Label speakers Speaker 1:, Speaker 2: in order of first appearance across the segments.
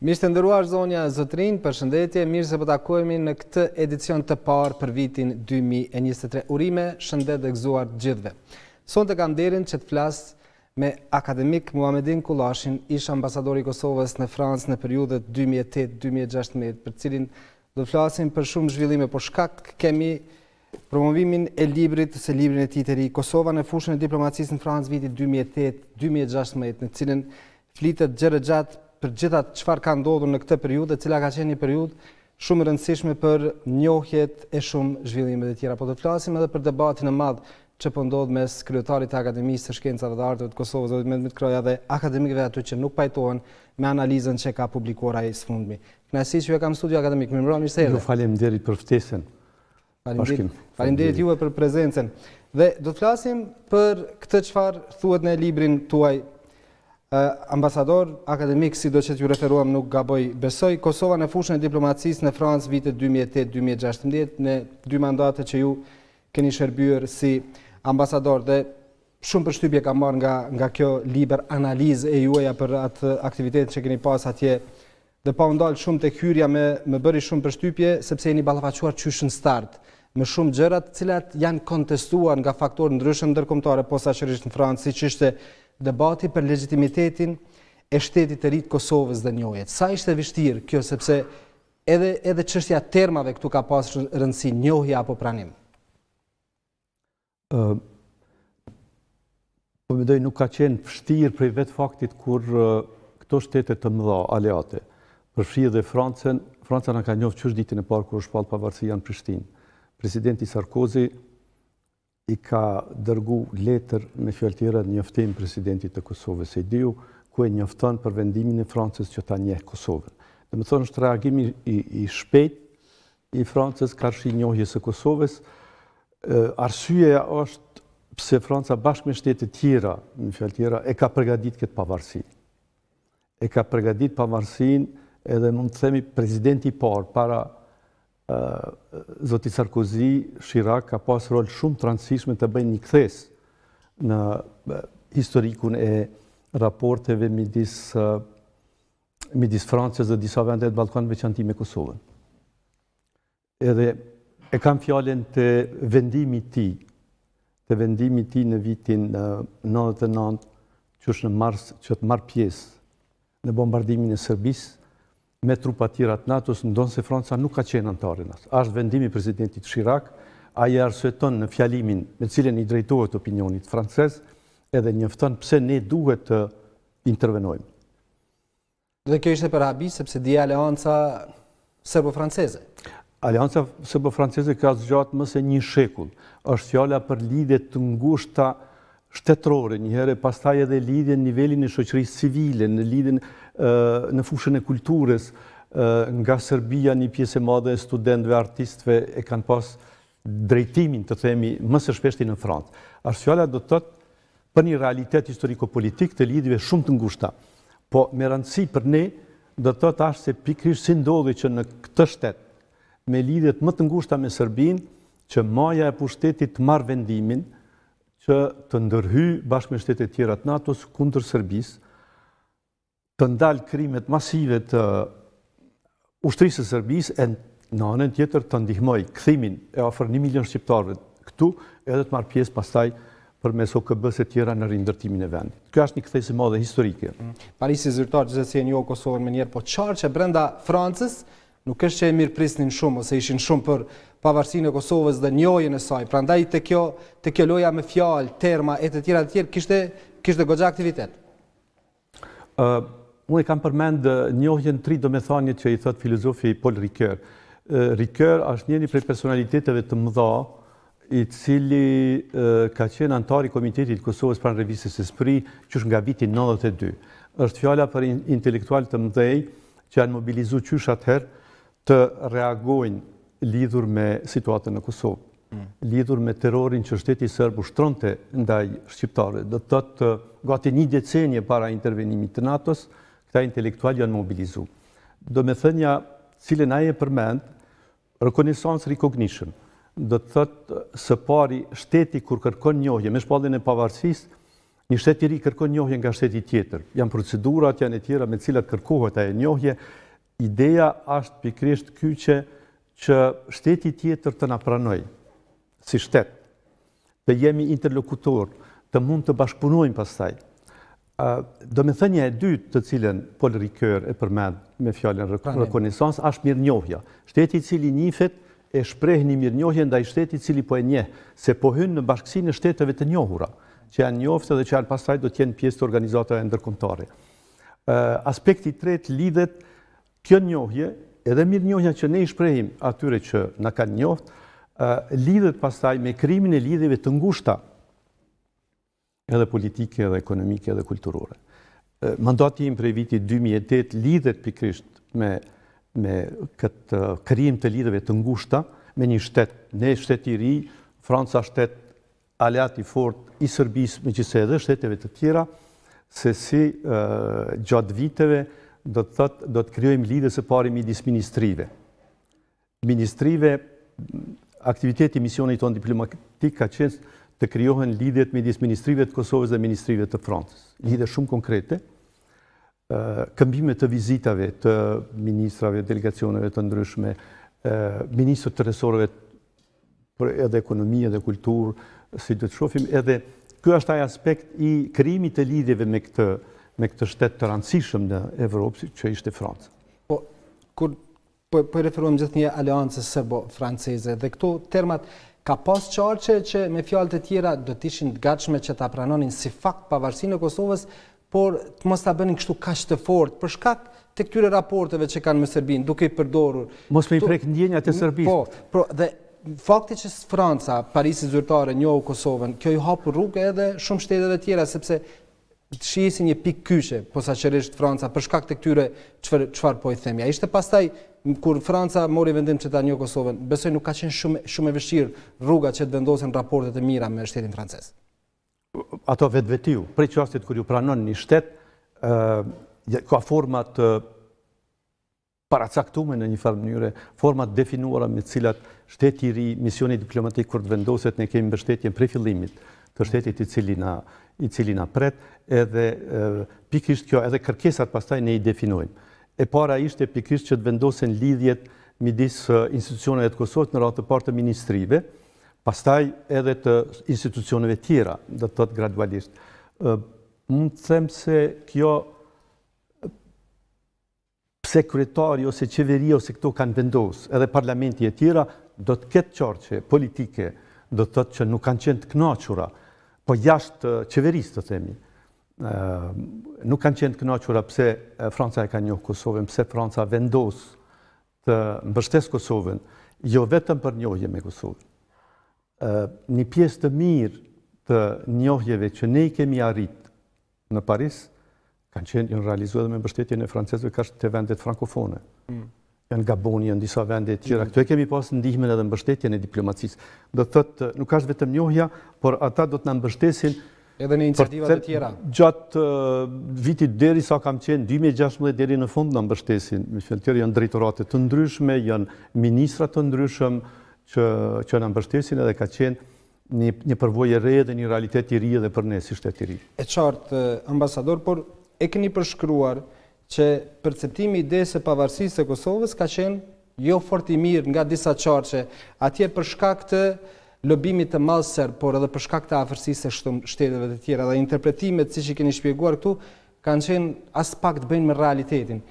Speaker 1: Mishtë të ndëruar zonja Zotrin, përshëndetje, mirë se pëtakojmi po në këtë edicion të parë për vitin 2023. Urime, shëndet dhe gëzuar gjithve. Son të kam derin që të flasë me akademik Muhamedin Kulashin, ish ambasadori Kosovës në Fransë në periudet 2008-2016, për cilin do të flasim për shumë zhvillime, por shkak kemi promovimin e librit, se librin e titeri Kosova në fushën e diplomacisë në Fransë vitit 2008-2016, në cilin flitet gjërë gjatë për gjithat qëfar ka ndodhur në këtë periud dhe cila ka qenë një periud shumë rëndësishme për njohjet e shumë zhvillime dhe tjera. Po të flasim edhe për debatin e madhë që pëndodh po mes kryetarit e Akademisë të Shkencave dhe Arteve të Kosovës dhe Mehmet Kroja dhe akademikëve aty që nuk pajtohen me analizën që ka publikuar ai së fundmi. Kënaqësi që ju e kam studio akademik, më mbron mirë Ju faleminderit për ftesën. Faleminderit. Faleminderit juve për prezencën. Dhe do të flasim për këtë çfarë thuhet në librin tuaj ambasador akademik, si do që t'ju referuam, nuk gaboj besoj. Kosova në fushën e diplomacisë në Francë vite 2008-2016, në dy mandate që ju keni shërbyrë si ambasador dhe shumë përshtypje ka marrë nga, nga kjo liber analizë e juaja për atë aktivitetin që keni pas atje dhe pa ndalë shumë të kyrja me, bëri shumë përshtypje sepse jeni balafacuar qyshën start me shumë gjërat cilat janë kontestuar nga faktorë ndryshën ndërkomtare posa në Francë si që ishte debati për legitimitetin e shtetit të rritë Kosovës dhe njojet. Sa ishte vështirë kjo, sepse edhe, edhe qështja termave këtu ka pasë rëndësi njohja apo pranim?
Speaker 2: po më dojë nuk ka qenë vështirë prej vetë faktit kur këto shtetet të mëdha, aleate, përfri dhe Francën. Franca në ka njohë qështë ditin e parë kërë shpalë pavarësia në Prishtinë. Presidenti Sarkozy i ka dërgu letër me fjallë tjera njëftim presidentit të Kosovës e diu, ku e njëftën për vendimin e Francës që ta njehë Kosovën. Dhe më thonë është reagimi i, shpejt i Francës, ka shi njohjes e Kosovës. Arsyeja është pse Franca bashkë me shtetet tjera, me fjallë tjera, e ka përgadit këtë pavarësi. E ka përgadit pavarësin edhe mund të themi prezidenti parë para Kosovës, Zoti Sarkozy, Shirak ka pas rol shumë të rëndësishme të bëjnë një këthes në historikun e raporteve midis, midis Francës dhe disa vendet Balkanëve që anti me Kosovën. Edhe e kam fjallin të vendimi ti, të vendimi ti në vitin 99, që është në mars, që të marë pjesë në bombardimin e Sërbisë, me trupa tjera të natës, në donë se Franca nuk ka qenë antarën natës. Ashtë vendimi prezidentit Shirak, a i arsueton në fjalimin me cilën i drejtojët opinionit frances, edhe njëfton pëse ne duhet të intervenojmë.
Speaker 1: Dhe kjo ishte për habi, sepse di alianca sërbo-franceze. Po
Speaker 2: alianca sërbo-franceze po ka zgjatë mëse një shekull. është fjala për lidhje të ngushta shtetrore, njëhere pastaj edhe lidhje në nivelin e shoqëri civile, në lidhe në në fushën e kulturës, nga Serbia një pjesë e madhe e studentve, artistve e kanë pas drejtimin të themi më së shpeshti në Francë. Arsuala do të tëtë për një realitet historiko-politik të lidhve shumë të ngushta, po me rëndësi për ne do të tëtë ashtë se pikrish si ndodhe që në këtë shtetë me lidhjet më të ngushta me Serbin, që maja e pushtetit të marë vendimin, që të ndërhy bashkë me shtetet tjera të natos kundër Serbisë, të ndalë krimet masive të ushtrisë të Serbisë, e në anën tjetër të ndihmoj këthimin e ofër një milion shqiptarëve këtu, edhe të marë pjesë pastaj për meso okb e
Speaker 1: tjera në rindërtimin e vendit. Kjo
Speaker 2: është një këthesi modhe historike.
Speaker 1: Mm. Parisi zyrtar që zesi e Kosovën më njerë, po qarë që brenda Francës nuk është që e mirë prisnin shumë, ose ishin shumë për pavarësinë e Kosovës dhe njojën e saj. Pra ndaj të kjo, të kjo loja me fjalë, terma, e të tjera të tjera, kishte, kishte gogja aktivitet?
Speaker 2: Unë e kam përmend njohjen tri do me thanje që i thot filozofi Paul Ricoeur. Ricoeur është njëni prej personaliteteve të mëdha i cili ka qenë antar i Komitetit të Kosovës pranë e Espri, qysh nga viti 92. Është fjala për intelektual të mëdhej që janë mobilizu qysh atëherë të reagojnë lidhur me situatën në Kosovë, mm. lidhur me terrorin që shteti sërb ushtronte ndaj shqiptarëve. Do të thotë gati një decenje para intervenimit të NATO-s, këta intelektual janë mobilizu. Do me thënja, cilën aje përmend, reconnaissance recognition, do të thëtë së pari shteti kur kërkon njohje, me shpallin e pavarësis, një shteti ri kërkon njohje nga shteti tjetër. Janë procedurat, janë e tjera me cilat kërkohet aje njohje. Ideja ashtë pikrisht kyqe që shteti tjetër të napranoj, si shtetë, të jemi interlokutor, të mund të bashkëpunojmë pastaj, Do me thënje e dytë të cilën Paul Ricoeur e përmend me fjallën rekonisans, është mirë njohja. Shteti cili njifet e shprejhë një mirë njohja nda i shteti cili po e njeh, se po hynë në bashkësin e shteteve të njohura, që janë njoftë dhe që janë pasaj do tjenë pjesë të organizatëve e ndërkomtare. Aspekti tret lidhet kjo njohje, edhe mirë njohja që ne i shprejhim atyre që në kanë njohët, lidhet pasaj me krimin e lidhjeve të ngushta edhe politike, edhe ekonomike, edhe kulturore. Mandati im prej vitit 2008 lidhet pikrisht me, me këtë uh, kërim të lidhëve të ngushta me një shtetë, ne shtetë i ri, Franca shtetë aleat i fort i Sërbis, me gjithse edhe shteteve të tjera, se si uh, gjatë viteve do të thotë do të krijojmë lidhje së pari midis ministrive. Ministrive aktiviteti misionit ton diplomatik ka qenë të kryohen lidhjet me disë ministrive të Kosovës dhe ministrive të Frantës. Lidhe shumë konkrete, këmbime të vizitave të ministrave, delegacioneve të ndryshme, ministrë të resorëve për edhe ekonomia dhe kulturë, si të të shofim, edhe kjo është taj aspekt i kryimi të lidhjeve me këtë me këtë shtetë të rëndësishëm në Evropë, që ishte Fransë.
Speaker 1: Po, kur përreferuem po, po gjithë një aliancës sërbo-franceze, dhe këto termat ka pas qarqe që me fjalët e tjera do të ishin të gatshme që të apranonin si fakt pavarësinë e Kosovës, por të mos të bënin kështu kash të fort, për shkak të këtyre raporteve që kanë me Serbin, duke i përdorur. Mos me i prek njënja të Serbisë. Po, pro, dhe fakti që Franca, Parisi zyrtare, njohë Kosovën, kjo i hapë rrugë edhe shumë shtetet e tjera, sepse të shiesi një pikë kyqe, posa qërështë Franca, për shkak të këtyre qëfar po i themja. Ishte pastaj kur Franca mori vendim që ta një Kosovën, besoj nuk ka qenë shumë, shumë e vëshirë rruga që të vendosin raportet e mira me shtetin frances.
Speaker 2: Ato vetë vetiu, prej qastit kër ju pranon një shtet, ka format të paracaktume në një farë mënyre, format definuara me cilat shteti ri, misioni diplomatik kër të vendoset, ne kemi bështetjen pre fillimit të shtetit i cili na, i cili na pret, edhe pikisht kjo, edhe kërkesat pastaj ne i definojmë. E para ishte pikrisht që të vendosen lidhjet midis institucionet e të Kosovët në ratë të partë të ministrive, pastaj edhe të institucionet e tjera, dhe të tëtë gradualisht. Më të them se kjo sekretari ose qeveri ose këto kanë vendosë edhe parlamenti e tjera, do të ketë qarqe politike, do të tëtë që nuk kanë qenë të knaqura, po jashtë qeveris të themi. Ehm, nuk kanë qenë të knaqura pse Franca e ka njohë Kosovën, pse Franca vendosë të mbështes Kosovën, jo vetëm për njohje me Kosovën. Ehm, një pjesë të mirë të njohjeve që ne i kemi arritë në Paris, kanë qenë, jënë realizuar edhe me mbështetjen e francesve, ka të vendet frankofone. Mm. Jënë Gabon, janë disa vendet tjera. Mm. Këtu e kemi pasë ndihmen edhe mbështetjen e diplomacisë. Dhe të thëtë, nuk ka shtë vetëm njohja, por ata do të në mbështesin Edhe në iniciativat e tjera? Gjatë vitit deri sa kam qenë, 2016 deri në fund në mbështesin. Në fjënë tjerë janë drejtoratet të ndryshme, janë ministrat të ndryshme që në mbështesin edhe ka qenë një përvoj e re dhe një realitet i ri dhe për ne si shtetë i ri.
Speaker 1: E qartë, ambasador, por e këni përshkruar që perceptimi i desë e pavarësisë e Kosovës ka qenë jo fort i mirë nga disa qarqe, atje përshka këtë lobimit të madh por edhe për shkak të afërsisë së shtetëve të tjera dhe interpretimet siç i keni shpjeguar këtu, kanë qenë as pak të bëjnë me realitetin.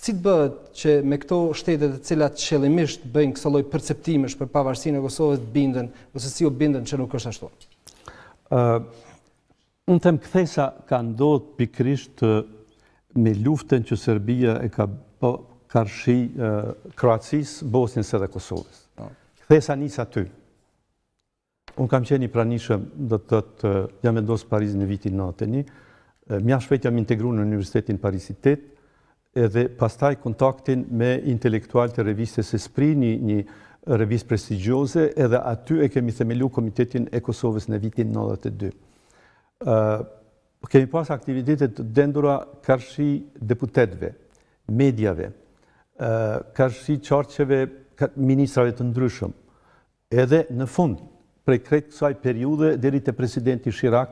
Speaker 1: Si të bëhet që me këto shtete të cilat qëllimisht bëjnë këso lloj perceptimesh për pavarësinë e Kosovës bindën, ose si u bindën që nuk është ashtu?
Speaker 2: Ë, uh, unë kthesa ka ndodhur pikrisht me luftën që Serbia e ka bë Kroacis, Bosnjës edhe Kosovës. Po. Kthesa nis aty. Unë kam qeni i pranishëm, do të të jam e dosë Paris në vitin 91. Mja shpet jam integru në Universitetin Parisitet, edhe pastaj kontaktin me intelektual të revistës Espri, një, një revistë prestigjose, edhe aty e kemi themelu Komitetin e Kosovës në vitin 92. kemi pas aktivitetet të dendura kërshi deputetve, medjave, kërshi qarqeve, ministrave të ndryshëm, edhe në fund prej kretë kësaj periude deri të presidenti Shirak,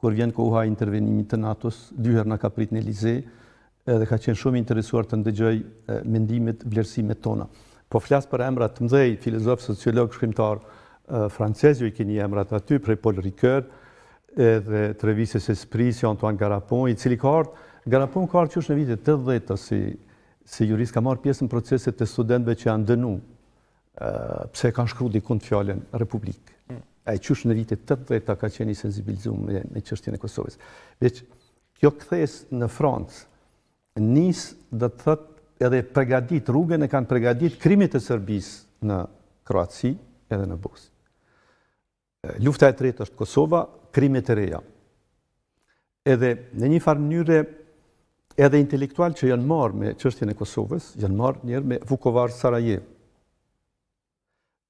Speaker 2: kur vjen koha intervenimit të NATO-s, dyherë nga ka prit në Lize, dhe ka qenë shumë interesuar të ndëgjoj mendimet, vlerësimet tona. Po flasë për emrat të mdhej, filozof, sociolog, shkrimtar, francez, ju i keni emrat aty, prej Paul Ricoeur, dhe të e spri, si jo Antoine Garapon, i cili ka artë, Garapon ka artë që është në vitet të dhejta, si, si jurist ka marë në proceset të studentve që janë dënu, pse kanë shkru dikund fjallën Republikë e qysh në vitet 80 ta ka qenë i sensibilizuar me, me çështjen e Kosovës. Veç kjo kthes në front nis dhe të thot edhe pregadit rrugën e kanë pregadit krimit të Serbisë në Kroaci edhe në Bosë. Lufta e tretë është Kosova, krimet e reja. Edhe në një farë njëre edhe intelektual që janë marrë me çështjen e Kosovës, janë marrë njërë me Vukovar Sarajevo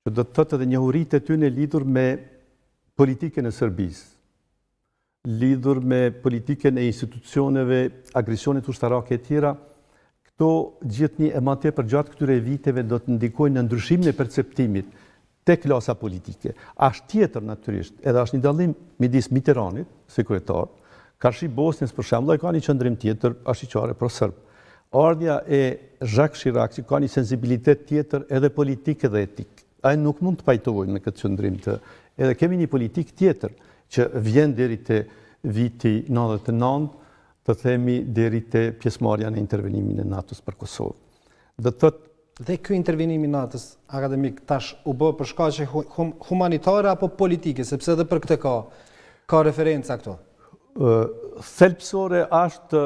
Speaker 2: që do të tëtë dhe një e ty në lidur me politiken e Sërbis, lidur me politiken e institucioneve, agresionit ushtarake e tjera, këto gjithë një e ma për gjatë këture viteve do të ndikojnë në ndryshim në perceptimit të klasa politike. Ashtë tjetër naturisht, edhe ashtë një dalim midis Mitteranit, sekretar, kërëtar, ka Bosnjës për shemë, ka një qëndrim tjetër, ashtë i qare për Sërb. Ardhja e Zhak Shirak, që ka një sensibilitet tjetër edhe politike dhe etikë a e nuk mund të pajtoj në këtë qëndrim të... Edhe kemi një politik tjetër që vjen dheri të viti 99, të themi dheri të pjesmarja në intervenimin e NATO-s për Kosovë.
Speaker 1: Dhe të të... Dhe kjo intervenimin e NATO-s, akademik, tash u bërë për shka që humanitare apo politike, sepse dhe për këtë ka referenca këto? Thelpsore ashtë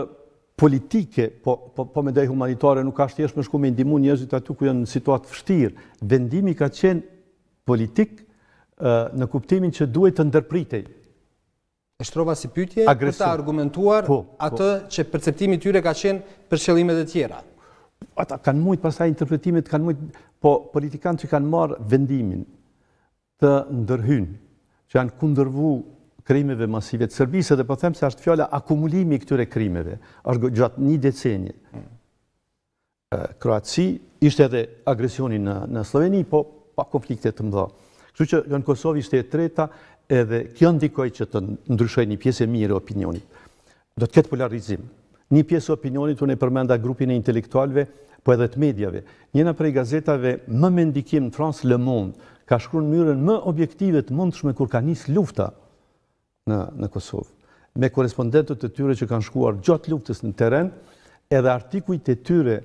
Speaker 1: politike, po, po, po me
Speaker 2: dhej humanitare nuk ashtë me shku me ndimu njëzit aty ku janë në situatë fështirë. Vendimi ka qenë
Speaker 1: politik në kuptimin që duhet të ndërpritej. E shtrova si pytje, për ta argumentuar po, atë që perceptimi tyre ka qenë për shëllimet e tjera.
Speaker 2: Ata kanë mujtë pasaj interpretimit, kanë mujtë, po politikanë që kanë marë vendimin të ndërhynë, që janë kundërvu krimeve masive të Serbisë dhe po them se është fjala akumulimi i këtyre krimeve, është gjatë një decenje. Kroaci ishte edhe agresioni në, në Sloveni, po pa konflikte të mëdha. Kështu që në Kosovë ishte e treta, edhe kjo ndikoj që të ndryshojë një pjesë e mirë e opinionit. Do të ketë polarizim. Një pjesë e opinionit unë e përmenda grupin e intelektualëve, po edhe të medjave. Njëna prej gazetave më me ndikim në France Le Monde ka shkruar në mënyrën më objektive të mundshme kur ka nis lufta në, në Kosovë, me korespondentët e tyre që kanë shkuar gjatë luftës në teren, edhe artikujt e tyre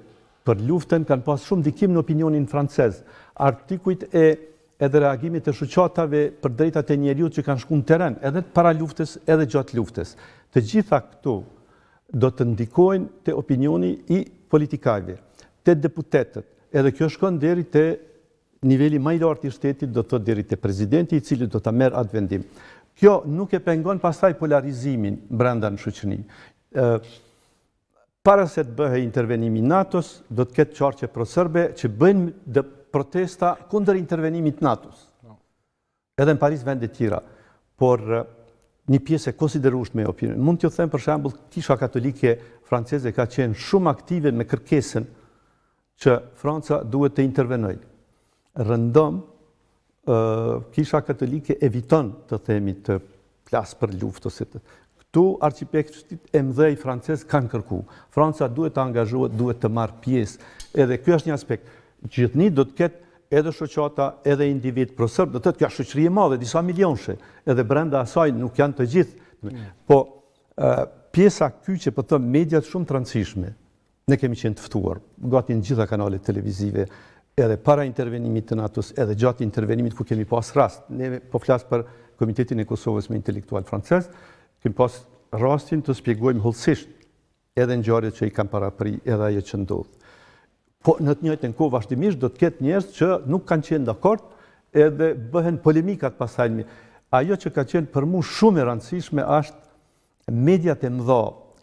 Speaker 2: për luftën kanë pas shumë dikim në opinionin francez. Artikujt e edhe reagimit e shuqatave për drejtat e njeriut që kanë shku në teren, edhe para luftës, edhe gjatë luftës. Të gjitha këtu do të ndikojnë të opinioni i politikajve, të deputetet, edhe kjo shkon deri të niveli ma i lartë i shtetit, do të deri të prezidenti i cili do të merë atë vendim. Kjo nuk e pengon pastaj polarizimin brenda në shoqëni. ë Para se të bëhe intervenimi NATO-s, do të ketë qarqe pro sërbe që bëjnë dhe protesta kundër intervenimit NATO-s. Edhe në Paris vende tjera. Por një pjesë e konsiderusht me opinion. Mund ju them për shembul, kisha katolike franceze ka qenë shumë aktive me kërkesën që Franca duhet të intervenojnë. Rëndom kisha katolike eviton të themi të plasë për luftësit. Këtu arqipekështit e mdhej francesë kanë kërku. Franca duhet të angazhohet, duhet të marë pjesë. Edhe kjo është një aspekt. Gjithni do të ketë edhe shoqata, edhe individ për sërbë, do të të kja shoqëri e madhe, disa milionshe, edhe brenda asaj nuk janë të gjithë. Po, pjesa kjo që për po të mediat shumë rëndësishme, ne kemi qenë tëftuar, gati në gjitha kanale televizive, edhe para intervenimit të natës, edhe gjatë intervenimit ku kemi pas rast. Ne po flasë për Komitetin e Kosovës me intelektual francesë, kemi pas rastin të spjegojmë hëllësisht edhe në gjarët që i kam para pri edhe aje që ndodhë. Po në të njëjtë në kohë vazhdimisht do të ketë njerës që nuk kanë qenë dakord edhe bëhen polemikat pasajnëmi. Ajo që ka qenë për mu shumë e rëndësishme ashtë mediat e mdha,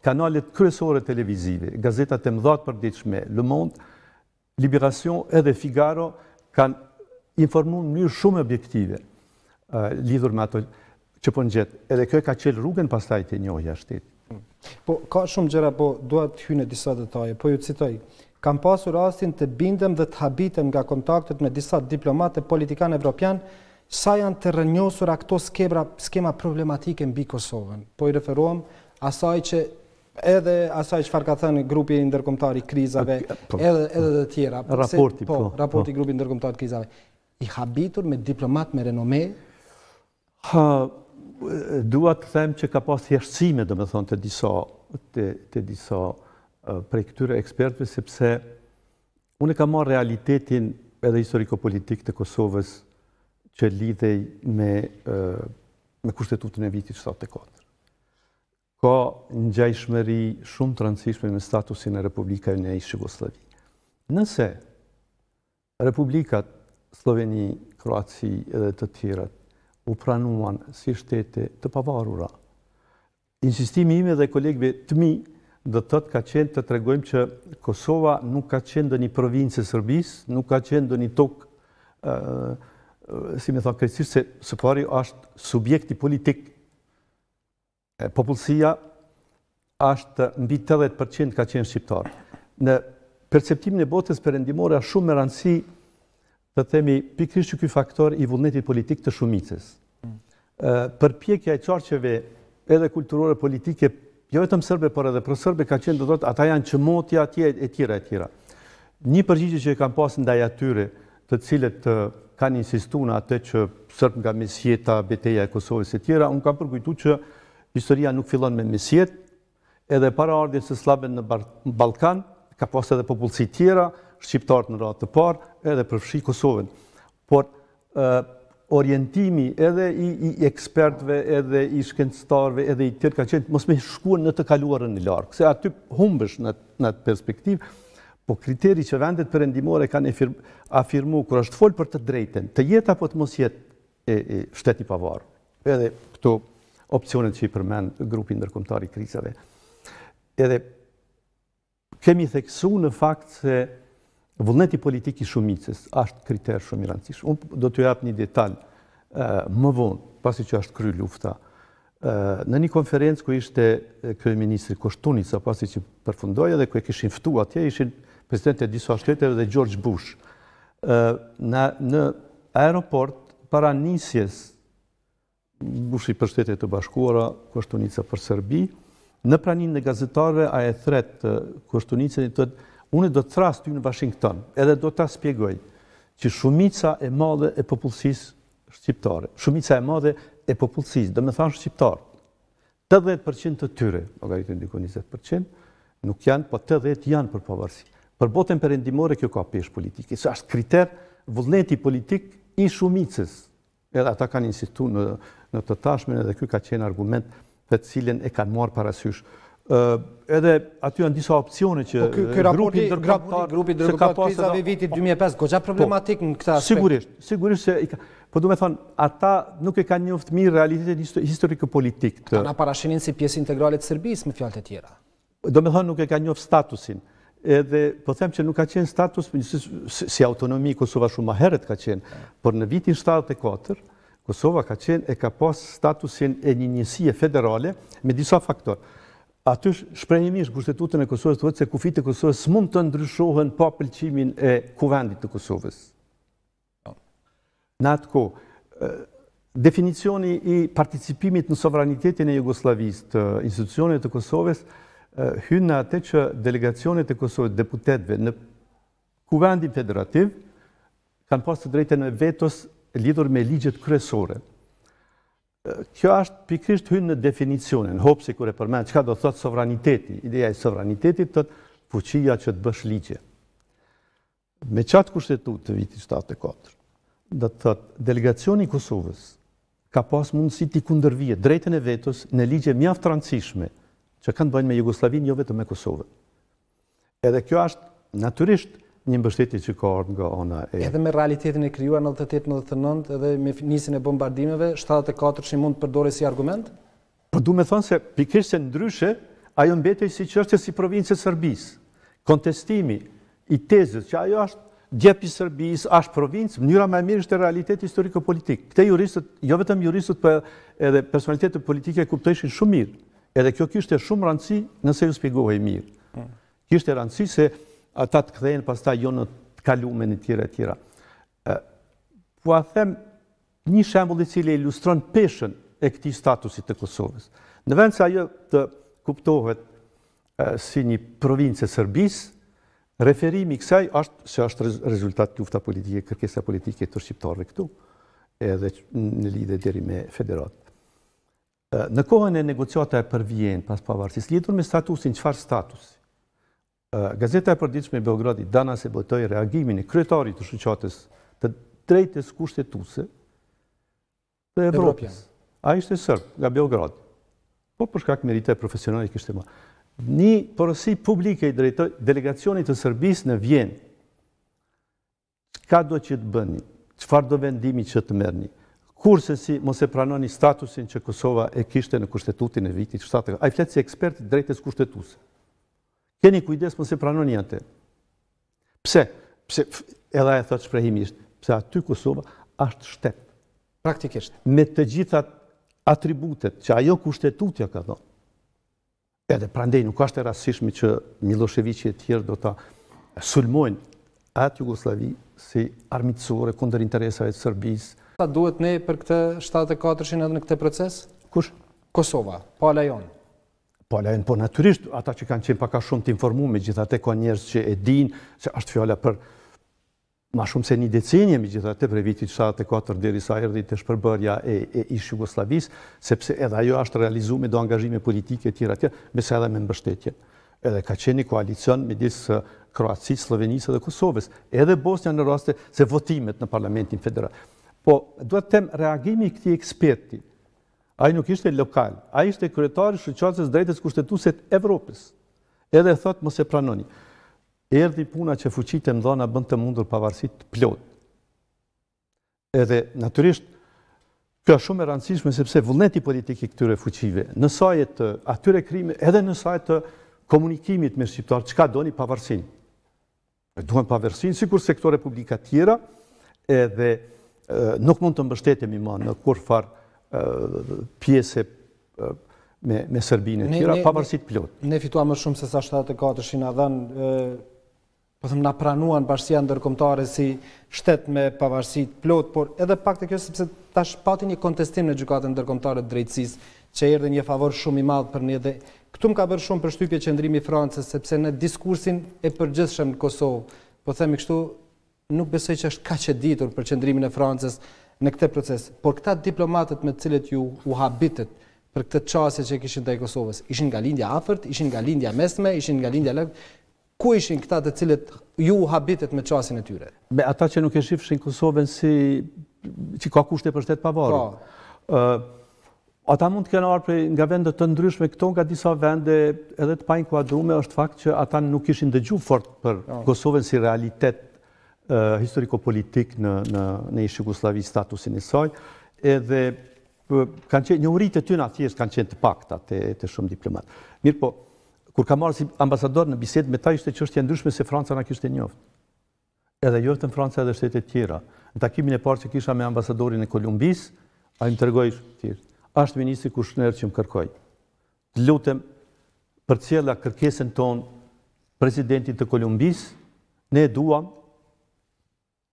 Speaker 2: kanalet kryesore televizive, gazetat e mdha të përdiqme, Liberacion edhe Figaro kanë informuar në mënyrë shumë objektive lidhur me ato që po nxjet. Edhe kjo ka qel rrugën pastaj të njohja shtetë.
Speaker 1: Po ka shumë gjëra, po dua të hynë disa detaje, po ju citoj. Kam pasur rastin të bindem dhe të habitem nga kontaktet me disa diplomate politikanë evropian, sa janë të rënjosur ato skema problematike mbi Kosovën. Po i referuam asaj që edhe asaj çfarë ka thënë grupi ndërkombëtar i krizave, po. edhe edhe të tjera, po, po, raporti po, raporti grupi ndërkombëtar të krizave. I habitur me diplomat me renome, ha dua të them që ka
Speaker 2: pas hershime, domethënë të disa të disa prej këtyre ekspertëve sepse unë kam marr realitetin edhe historiko-politik të Kosovës që lidhej me me kushtetutën e vitit 74 ka një gjajshmeri shumë të rëndësishme me statusin e Republika e Nejë Shqivoslavi. Nëse Republikat Sloveni, Kroaci edhe të tjirët u pranuan si shtete të pavarura, insistimi ime dhe kolegve të mi dhe tëtë ka qenë të tregojmë që Kosova nuk ka qenë dhe një provinë e Sërbis, nuk ka qenë dhe një tokë, si me thonë kërësirë, se së pari është subjekti politikë popullësia është mbi 80% ka qenë shqiptar. Në perceptimin e botës perëndimore është shumë e rëndësi të themi pikërisht ky faktor i vullnetit politik të shumicës. Ë përpjekja e qarqeve edhe kulturore politike jo vetëm serbe por edhe sërbe, ka qenë do të thotë ata janë çmotja atje e tjera e tjera. Një përgjigje që e kanë pasë ndaj atyre të cilët të kanë insistuar në atë që sërbë nga mesjeta, beteja e Kosovës e tjera, unë kam që Historia nuk fillon me misjet, edhe para ardhjes së slabën në Balkan, ka pas edhe popullësi tjera, shqiptarët në ratë të parë, edhe përfshi Kosovën. Por, orientimi edhe i ekspertve, edhe i shkencëtarëve, edhe i tjerë ka qenë, mos me shkuën në të kaluarën në larkë, se aty humbësh në atë perspektivë, po kriteri që vendet përrendimore kanë afirmu, kur është folë për të drejten, të jetë apo të mos jetë shteti pavarë. Edhe këtu opcionet që i përmen grupi ndërkomtar i krizave. Edhe kemi theksu në fakt se vullneti politik i shumicës ashtë kriterë shumë i rëndësishë. Unë do të japë një detalj më vonë, pasi që ashtë kry lufta. Në një konferencë ku ishte kërë ministri Kështunica, pasi që përfundojë, dhe ku e këshin ftu atje, ishin e disa shteteve dhe George Bush. Në aeroport, para njësjes bushi për shtetet të bashkuara, kushtunica për Serbi. Në praninë në gazetarëve a e thret kushtunicën i thotë unë do të thras ty në Washington, edhe do ta shpjegoj që shumica e madhe e popullsisë shqiptare, shumica e madhe e popullsisë, do me thash shqiptar, 80% të tyre, logaritë ndiko 20%, nuk janë, po 80% janë për pavarësi. Për botën perëndimore kjo ka pesh politike, se është kriter vullneti politik i shumicës. Edhe ata kanë insistuar në në të tashmen edhe ky ka qenë argument të cilin e kanë marë parasysh. Uh, edhe aty janë disa opcione që po, kë, grupi ndërgrupi grupi ndërgrupi ka pasur
Speaker 1: 2005 goxha po, problematik në këtë aspekt. Sigurisht,
Speaker 2: sigurisht se po do të thonë, ata nuk e kanë njoft mirë realitetin historik politik të. Ata nga
Speaker 1: parashenin si pjesë integrale të Serbisë me fjalë të tjera.
Speaker 2: Do me thonë, nuk e kanë njoft statusin. Edhe po them që nuk ka qenë status si, autonomi Kosova shumë më ka qenë, por në vitin 74 Kosova ka qenë e ka pas statusin e një njësie federale me disa faktor. Aty shprejimisht kushtetutën e Kosovës të vëtë se kufit e Kosovës mund të ndryshohen pa pëlqimin e kuvendit të Kosovës. Në atë ko, definicioni i participimit në sovranitetin e Jugoslavis të institucionet të Kosovës hynë në atë që delegacionet e Kosovës deputetve në kuvendin federativ kanë pas të drejten e vetës lidur me ligjet kryesore. Kjo është pikrisht hynë në definicionin, në hopësi kër e përmenë, ka do thotë sovraniteti, ideja e sovranitetit të fuqia që të bësh ligje. Me qatë kushtetu të viti 74, do të thotë delegacioni Kosovës ka pas mundësi t'i kundërvije drejten e vetës në ligje mjaftë transishme që kanë bëjnë me Jugoslavin, jo vetë me Kosovë. Edhe kjo është naturisht një mbështetje që ka ardhur nga ana e Edhe
Speaker 1: me realitetin e krijuar në 98-99 edhe me nisjen e bombardimeve, 74 shi mund të përdorej si argument? Po duhet të thonë se pikërisht se ndryshe ajo mbetej si çështje si provincë Serbisë. Kontestimi
Speaker 2: i tezës që ajo është djep i Serbisë, është provincë, mënyra më e mirë është realiteti historiko-politik. Këte juristët, jo vetëm juristët, por edhe personalitetet politike kuptojshin shumë mirë. Edhe kjo kishte shumë rëndësi nëse ju spjegohej mirë. Mm. Kishte rëndësi se ata të këthejnë, pas ta jo në të kalume tjera e tjera. Po a them, një shembul i cili ilustron peshen e këti statusit të Kosovës. Në vend se ajo të kuptohet si një provincë e Sërbis, referimi kësaj është se është rezultat të ufta politike, kërkesa politike të shqiptarve këtu, edhe në lidhe deri me federat. Në kohën e negociata e për Vjenë, pas pavarësis, lidur me statusin, qëfar statusi? Gazeta e përdiqme Beogradi, Belgradi dana se bëtoj reagimin e kryetarit të shuqatës të drejtës kushtetuse
Speaker 1: të Evropës.
Speaker 2: A ishte sërbë nga Belgrad. Po përshka këmë e profesionalit kështë e ma. Një porosi publike i drejtoj delegacionit të sërbis në Vjenë. Ka do që të bëni? Qëfar do vendimi që të mërni? Kurse si mos e pranoni statusin që Kosova e kishte në kushtetutin e vitit? A i fletë si ekspert i drejtës kushtetuse? keni kujdes mos po e pranoni atë. Pse? Pse edhe ai thot shprehimisht, pse aty Kosova është shtet. Praktikisht. Me të gjitha atributet që ajo kushtetutja ka dhënë. Edhe prandej nuk është e rastishme që Milosevic e tjerë do ta sulmojnë atë Jugosllavi si armiqësore kundër interesave të Serbisë.
Speaker 1: Sa duhet ne për këtë 74-shin edhe në këtë proces? Kush? Kosova, pala po jonë.
Speaker 2: Po, lajnë, po, naturisht, ata që kanë qenë paka shumë të informu, me gjithate ka njerës që e dinë, që është fjalla për ma shumë se një decenje, me gjithate, për e viti 74, dheri sa erdi të shpërbërja e, e Jugoslavis, sepse edhe ajo është realizu me do angazhime politike e tjera tjera, me se edhe me mbështetje. Edhe ka qenë një koalicion me disë Kroacis, Slovenisë dhe Kosovës, edhe Bosnia në raste se votimet në parlamentin federal. Po, duhet të reagimi këti eksperti, A i nuk ishte lokal, a i kryetari kërëtari shërqanësës drejtës kushtetuset Evropës. Edhe e thotë e pranoni, erdi puna që fuqitë më mdhona bënd të mundur pavarësit të Edhe naturisht, kjo është shumë e rëndësishme sepse vullneti politiki këtyre fuqive, nësajet të atyre krimi, edhe nësajet të komunikimit me shqiptarë, qka do një pavarësin? E duhem pavarësin, si kur sektore publika tjera, edhe nuk mund të mbështetemi ma në kurfar pjese me, me Serbinë e tjera, pavarësit pilot.
Speaker 1: Ne fitua më shumë se sa 74-shin a dhenë, po thëmë na pranuan bashkësia ndërkomtare si shtet me pavarësit plot, por edhe pak të kjo sepse tash pati një kontestim në gjukatën ndërkomtare të drejtsis, që e erdhe një favor shumë i madhë për një dhe këtu më ka bërë shumë për shtypje qëndrimi Francës, sepse në diskursin e përgjithshëm në Kosovë, po themi kështu, nuk besoj që është ka që ditur për qëndrimin e Francës, në këtë proces, por këta diplomatët me të cilët ju u habitet për këtë çështje që kishin te Kosovës, ishin nga lindja afërt, ishin nga lindja mesme, ishin nga lindja lart. Ku ishin këta të cilët ju u habitet me çështjen e tyre?
Speaker 2: Me ata që nuk e shifshin Kosovën si që ka kushte për shtet pavarur. Pra. ë uh, Ata mund të kenë arë prej nga vende të ndryshme këto nga disa vende edhe të pa kuadrume është fakt që ata nuk kishin dëgju fort për po. Kosovën si realitet Eh, historiko-politik në ishë Jugoslavi statusin e soj, edhe eh, kanë qenë, një uritë të ty në atjesht kanë qenë të pakta të shumë diplomat. Mirë po, kur ka marë si ambasador në bised me ta ishte që është ndryshme se Franca në kështë e njoftë. Edhe joftë në Franca edhe shtetet tjera. Në takimin e parë që kisha me ambasadorin e Kolumbis, a im tërgoj tjërë. Ashtë ministri Kushner që më kërkoj. Të lutem për cjela kërkesen ton prezidentin të Kolumbis, ne duam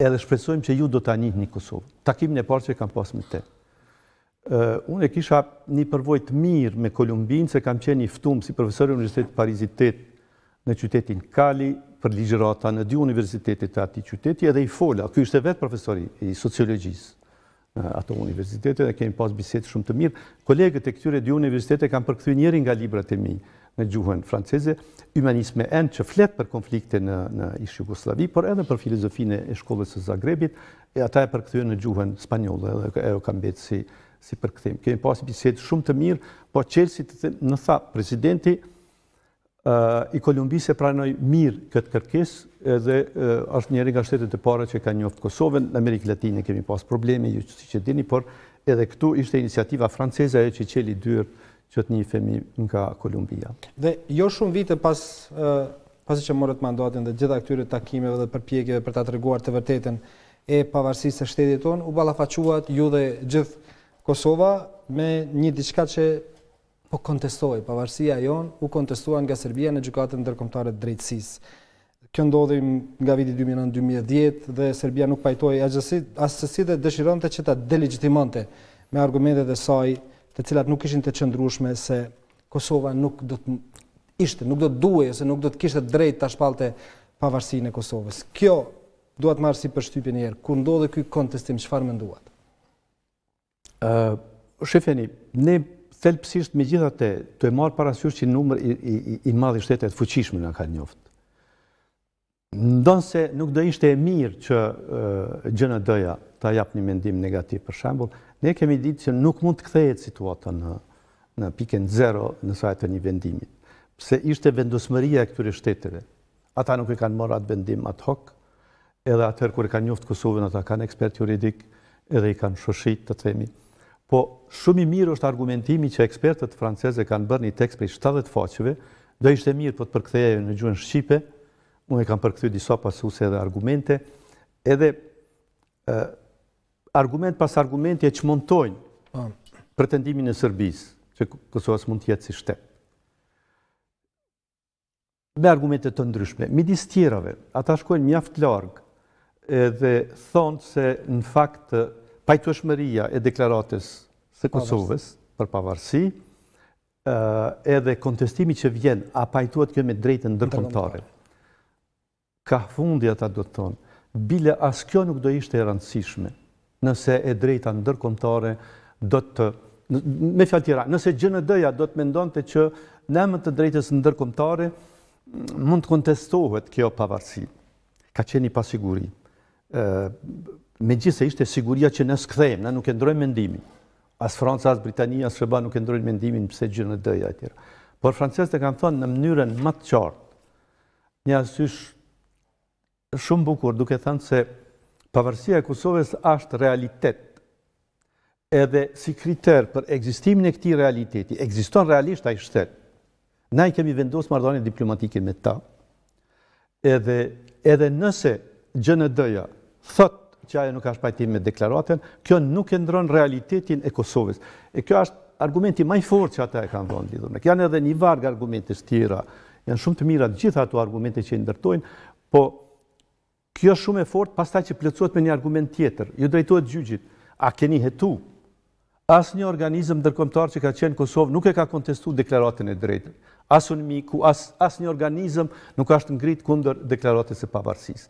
Speaker 2: edhe shpresojmë që ju do të anjit një Kosovë. Takim e parë që kam pasë me te. unë e kisha një përvojt të mirë me Kolumbinë, se kam qenë një ftumë si profesor e Universitetit Parizitet në qytetin Kali, për ligjërata në dy universitetet të ati qyteti edhe i fola. Ky është e vetë profesori i sociologjisë në ato universitetet dhe kemi pas biset shumë të mirë. Kolegët e këtyre dy universitetet kam përkëthu njëri nga librat e mi në gjuhën franceze, humanisme end që fletë për konflikte në, në ish Jugoslavi, por edhe për filozofinë e shkollës së Zagrebit, e ata e përkthyen në gjuhën spanjolle dhe e ka mbetë si si përkthim. Kemi pasi bisedë shumë të mirë, po Chelsea si të them, në tha presidenti i Kolumbisë pranoi mirë këtë kërkesë edhe është njëri nga shtetet e para që ka njoftë Kosovën në Amerikën Latine kemi pas probleme ju siç e dini, por edhe këtu ishte iniciativa franceze e që çeli që të femi nga Kolumbia.
Speaker 1: Dhe jo shumë vite pas, që morët mandatin dhe gjitha këtyre takimeve dhe përpjekjeve për ta të reguar të vërtetin e pavarësisë e shtetit tonë, u balafaquat ju dhe gjithë Kosova me një diçka që po kontestoj, pavarësia jonë u kontestuan nga Serbia në gjukatën ndërkomtare drejtsisë. Kjo ndodhi nga viti 2009-2010 dhe Serbia nuk pajtoj asësit dhe dëshironte që ta delegitimante me argumentet e sajë të cilat nuk ishin të qëndrushme se Kosova nuk do të ishte, nuk do të duhej ose nuk do të kishte drejt ta shpallte pavarësinë e Kosovës. Kjo duat marr si për një njerë, Kur ndodhi ky kontestim, çfarë menduat?
Speaker 2: Ë, uh, ne felpsisht me gjitha të, të e marë parasysh që nëmër i, i, i, i shtetet fuqishme në ka njoft. Ndonë se nuk do ishte e mirë që uh, gjënë dëja ta japë një mendim negativ për shembull, ne kemi ditë që nuk mund të kthehet situata në në pikën 0 në sajtë të një vendimit. Pse ishte vendosmëria e këtyre shteteve. Ata nuk e kanë marrë atë vendim ad hoc, edhe atëherë kur kanë njoft Kosovën ata kanë ekspert juridik edhe i kanë shoshit të themi. Po shumë i mirë është argumentimi që ekspertët francezë kanë bërë një tekst prej 70 faqeve, do ishte mirë po të përktheje në gjuhën shqipe. Unë e kanë përkthyer disa pasuse dhe argumente, edhe argument pas argumenti e që montojnë po. pretendimin e Sërbis, që Kosovës mund tjetë si shtetë me argumentet të ndryshme. Midis tjerave, ata shkojnë mjaft largë dhe thonë se në fakt pajtueshmëria e deklaratës së Kosovës për pavarësi, edhe kontestimi që vjen, a pajtuat kjo me drejtën ndërkomtare. Ka fundi ata do të thonë, bile as kjo nuk do ishte e rëndësishme, nëse e drejta ndërkomtare do të, me fjallë tjera, nëse gjënë dëja do të mendon të që në emën të drejtës ndërkomtare mm, mund të kontestohet kjo pavarësi. Ka qeni pasiguri. Me gjithë se ishte siguria që nësë skthejmë, në nuk e ndrojmë mendimin. As Franca, as Britania, as Shreba nuk e ndrojmë mendimin pëse gjënë e dëja tjera. Por francesët e kanë thonë në mënyrën matë qartë, një asysh shumë bukur duke thënë se pavarësia e Kosovës është realitet. Edhe si kriter për egzistimin e këti realiteti, egziston realisht a i shtet. Na i kemi vendosë mardonit diplomatikin me ta, edhe, edhe nëse gjënë dëja thot që aje nuk është pajtim me deklaraten, kjo nuk e ndronë realitetin e Kosovës. E kjo është argumenti maj forë që ata e kanë dhonë lidhur me. Janë edhe një vargë argumentis tjera, janë shumë të mirat gjitha ato argumente që i ndërtojnë, po Kjo është shumë e fortë, pas taj që plëcot me një argument tjetër, ju drejtojtë gjyqit, a keni hetu? Asë një organizëm dërkomtar që ka qenë Kosovë nuk e ka kontestu deklaratën e drejtë. Asë unë miku, as një organizëm nuk ashtë ngritë kunder deklaratës e pavarsis.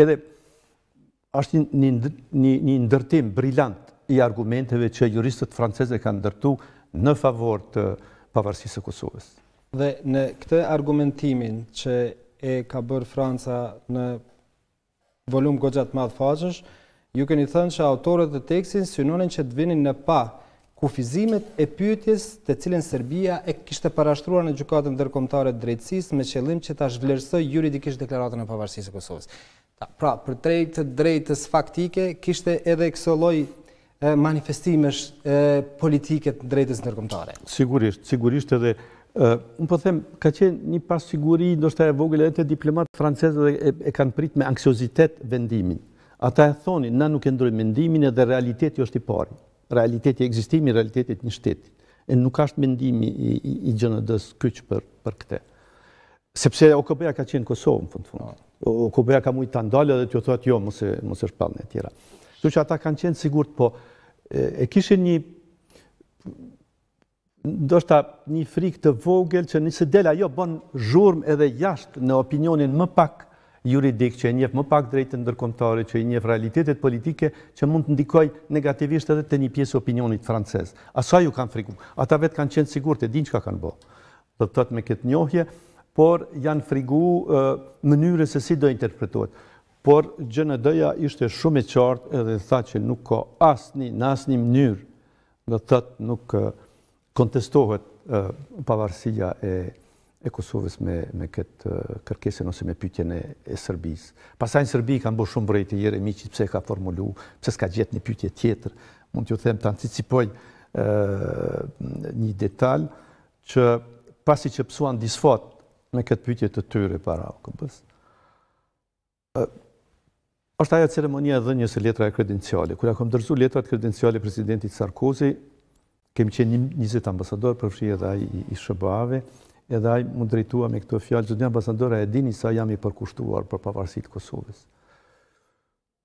Speaker 2: Edhe, ashtë një ndërtim brilant i argumenteve që juristët franceze ka ndërtu në favor të pavarsisë e Kosovës.
Speaker 1: Dhe në këtë argumentimin që e ka bërë Franca në volum gogjat madhë faqësh, ju keni thënë që autorët të teksin synonin që të vinin në pa kufizimet e pyetjes të cilin Serbia e kishte parashtruar në gjukatën dërkomtare drejtsis me qëllim që ta shvlerësoj juridikisht deklaratën e pavarësisë e Kosovës. Pra, për trejtë drejtës faktike, kishte edhe eksoloj manifestimesh politiket drejtës nërkomtare.
Speaker 2: Sigurisht, sigurisht edhe Unë po
Speaker 1: them, ka qenë një pasiguri, ndoshta e vogël edhe të diplomatë francezë dhe
Speaker 2: e, kanë prit me anksiozitet vendimin. Ata e thonin, na nuk e ndroj mendimin edhe realiteti është i pari. Realiteti e egzistimi, realitetit një shteti. E nuk ashtë mendimi i, i, dësë gjënëdës kyqë për, për këte. Sepse OKB-a ka qenë Kosovë, në fund po. OKB-a ka mujtë të ndalë edhe ju thotë jo, mëse, mëse shpallën e tjera. Kështu që ata kanë qenë sigurët, po, e, e kishë një ndoshta një frikë të vogël që nëse dela jo bën zhurmë edhe jashtë në opinionin më pak juridik që e njeh më pak drejtë ndërkombëtare që i njeh realitetet politike që mund të ndikojë negativisht edhe te një pjesë e opinionit francez. Asaj ju kanë frikë. Ata vetë kanë qenë sigurt e din çka kanë bë. Do të thotë me këtë njohje, por janë frigu uh, mënyrës se si do interpretohet. Por GND-ja ishte shumë e qartë edhe tha që nuk ka asnjë në asnjë mënyrë do të thotë nuk uh, kontestohet pavarësia e e Kosovës me, me këtë kërkesën ose me pytjen e, Sërbis. Pasaj në Sërbi kanë bërë shumë vrejtë i jere, mi që pëse ka formulu, pëse s'ka gjetë një pytje tjetër. Mund t'ju them të anticipoj një detal që pasi që pësuan disfot me këtë pytje të tyre para o këmpës, është aja ceremonia dhe njëse letra e kredenciale. Kërë akëm dërzu letrat kredenciale presidentit Sarkozi, kemi qenë njëzit ambasador për edhe ai i Shëbave, edhe ai mund drejtua me këto fjalë një ambasadora e dini sa jam i përkushtuar për pavarësitë të Kosovës.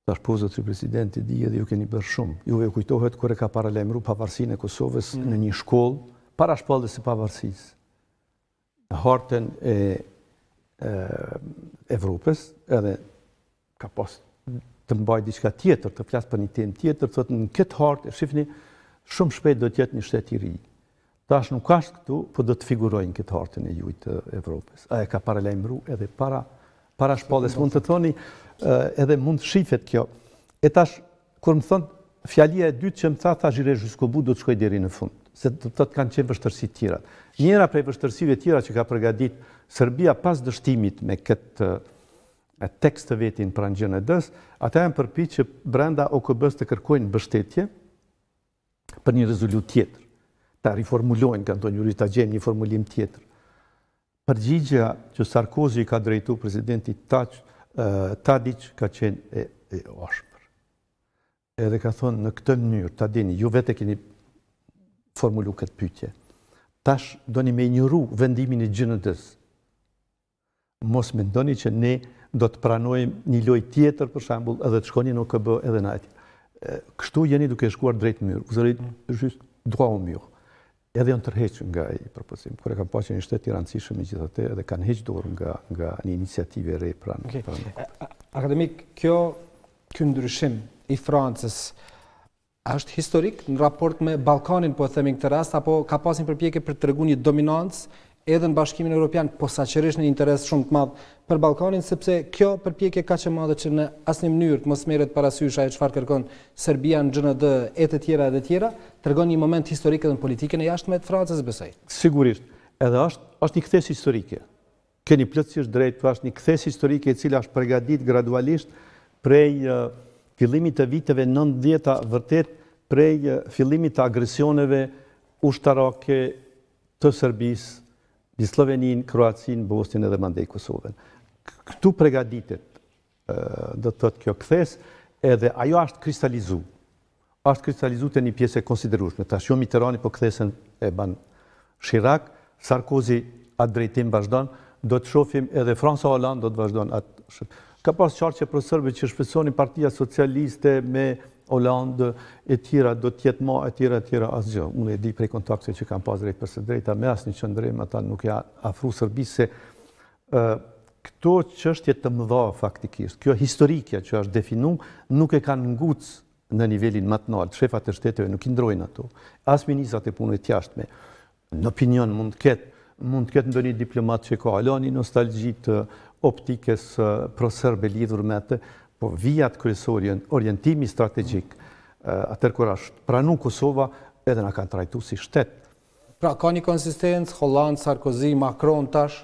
Speaker 2: Tash po presidenti di edhe ju keni bërë shumë. Juve ju kujtohet kur e ka paralemru pavarësinë e Kosovës mm. në një shkollë para shpallës së pavarësisë. Në hartën e Evropës, edhe ka pas të mbaj diçka tjetër, të flas për një temë tjetër, thotë në këtë hartë shumë shpejt do të jetë një shtet i ri. Tash nuk ka këtu, po do të figurojnë këtë hartën e jujtë të Evropës. A e ka paralajmëru edhe para para shpallës mund të thoni edhe mund të shifet kjo. E tash kur më thon fjalia e dytë që më tha tash i rezhuskobu do të shkoj deri në fund se të të të kanë qenë vështërsi të tjera. Njëra prej vështërsive të tjera që ka përgatitur Serbia pas dështimit me këtë e tekst të vetin pranë gjënë e dës, ata e më përpi që brenda OKB-së të kërkojnë bështetje, për një rezolut tjetër, ta riformulojnë, ka ndonjë juristë, ta gjenë një formulim tjetër. Përgjigja që Sarkozy ka drejtu prezidenti Tadic ka qenë e ashpër. Edhe ka thonë, në këtë mënyrë, ta dini, ju vete keni formulu këtë pytje. Tash do një me njëru vendimin e gjënëtës. Mos me ndoni që ne do të pranojmë një loj tjetër, për shambull, edhe të shkoni në këbë edhe në atjetër kështu jeni duke shkuar drejt mm. mirë. Vous është juste droit mur. Edhe janë tërheq nga i propozim. Kur e kam paqen një shtet i rëndësishëm me gjithatë dhe kanë heqë dorë nga nga një iniciativë e re pranë.
Speaker 1: Akademik, kjo këndryshim i Francës është historik në raport me Ballkanin, po e themin këtë rast apo ka pasur përpjekje për të treguar një dominancë edhe në Bashkimin Evropian, posaçërisht në interes shumë të madh për Balkanin, sepse kjo përpjekje ka që madhe që në asnjë mënyrë të mos merret parasysh ajo çfarë kërkon Serbia në GND e të tjera e të tjera, tregon një moment historik edhe në politikën e jashtme të Francës, besoj.
Speaker 2: Sigurisht, edhe është është një kthesë historike. Keni plotësisht drejt, po është një kthesë historike e cila është përgatitur gradualisht prej fillimit të viteve 90-ta vërtet prej fillimit të agresioneve ushtarake të Serbisë, Slovenin, Kroacin, Bosnin edhe mandej Kosovën këtu pregaditit, dhe të të kjo këthes, edhe ajo është kristalizu. është kristalizu të një pjesë e konsiderushme. Ta shumë jo i të rani, po këthesën e banë Shirak, Sarkozi atë drejtim vazhdanë, do të shofim edhe Fransa Hollande do të vazhdojnë atë Ka pas qarqe që sërbë që shpesoni partia socialiste me Hollande e tjera, do tjetë ma e tjera, e tjera, asë gjë. Unë e di prej kontakse që kam pas drejtë përse drejta me asë një qëndrejmë, ata nuk ja afru sërbi se këto qështje të mëdha faktikisht, kjo historikja që është definu, nuk e kanë ngucë në nivelin matë nalë, shefat e shteteve nuk indrojnë ato, as minisat e të jashtme, në opinion mund të ketë, mund të ketë ndë një diplomat që ka aloni nostalgjit optikes prosërbe lidhur me të, po vijat kërësorjen, orientimi strategjik, atër kër pra pranu Kosova, edhe nga kanë trajtu si shtetë. Pra, ka një
Speaker 1: konsistencë, Hollandë, Sarkozy, Macron tash?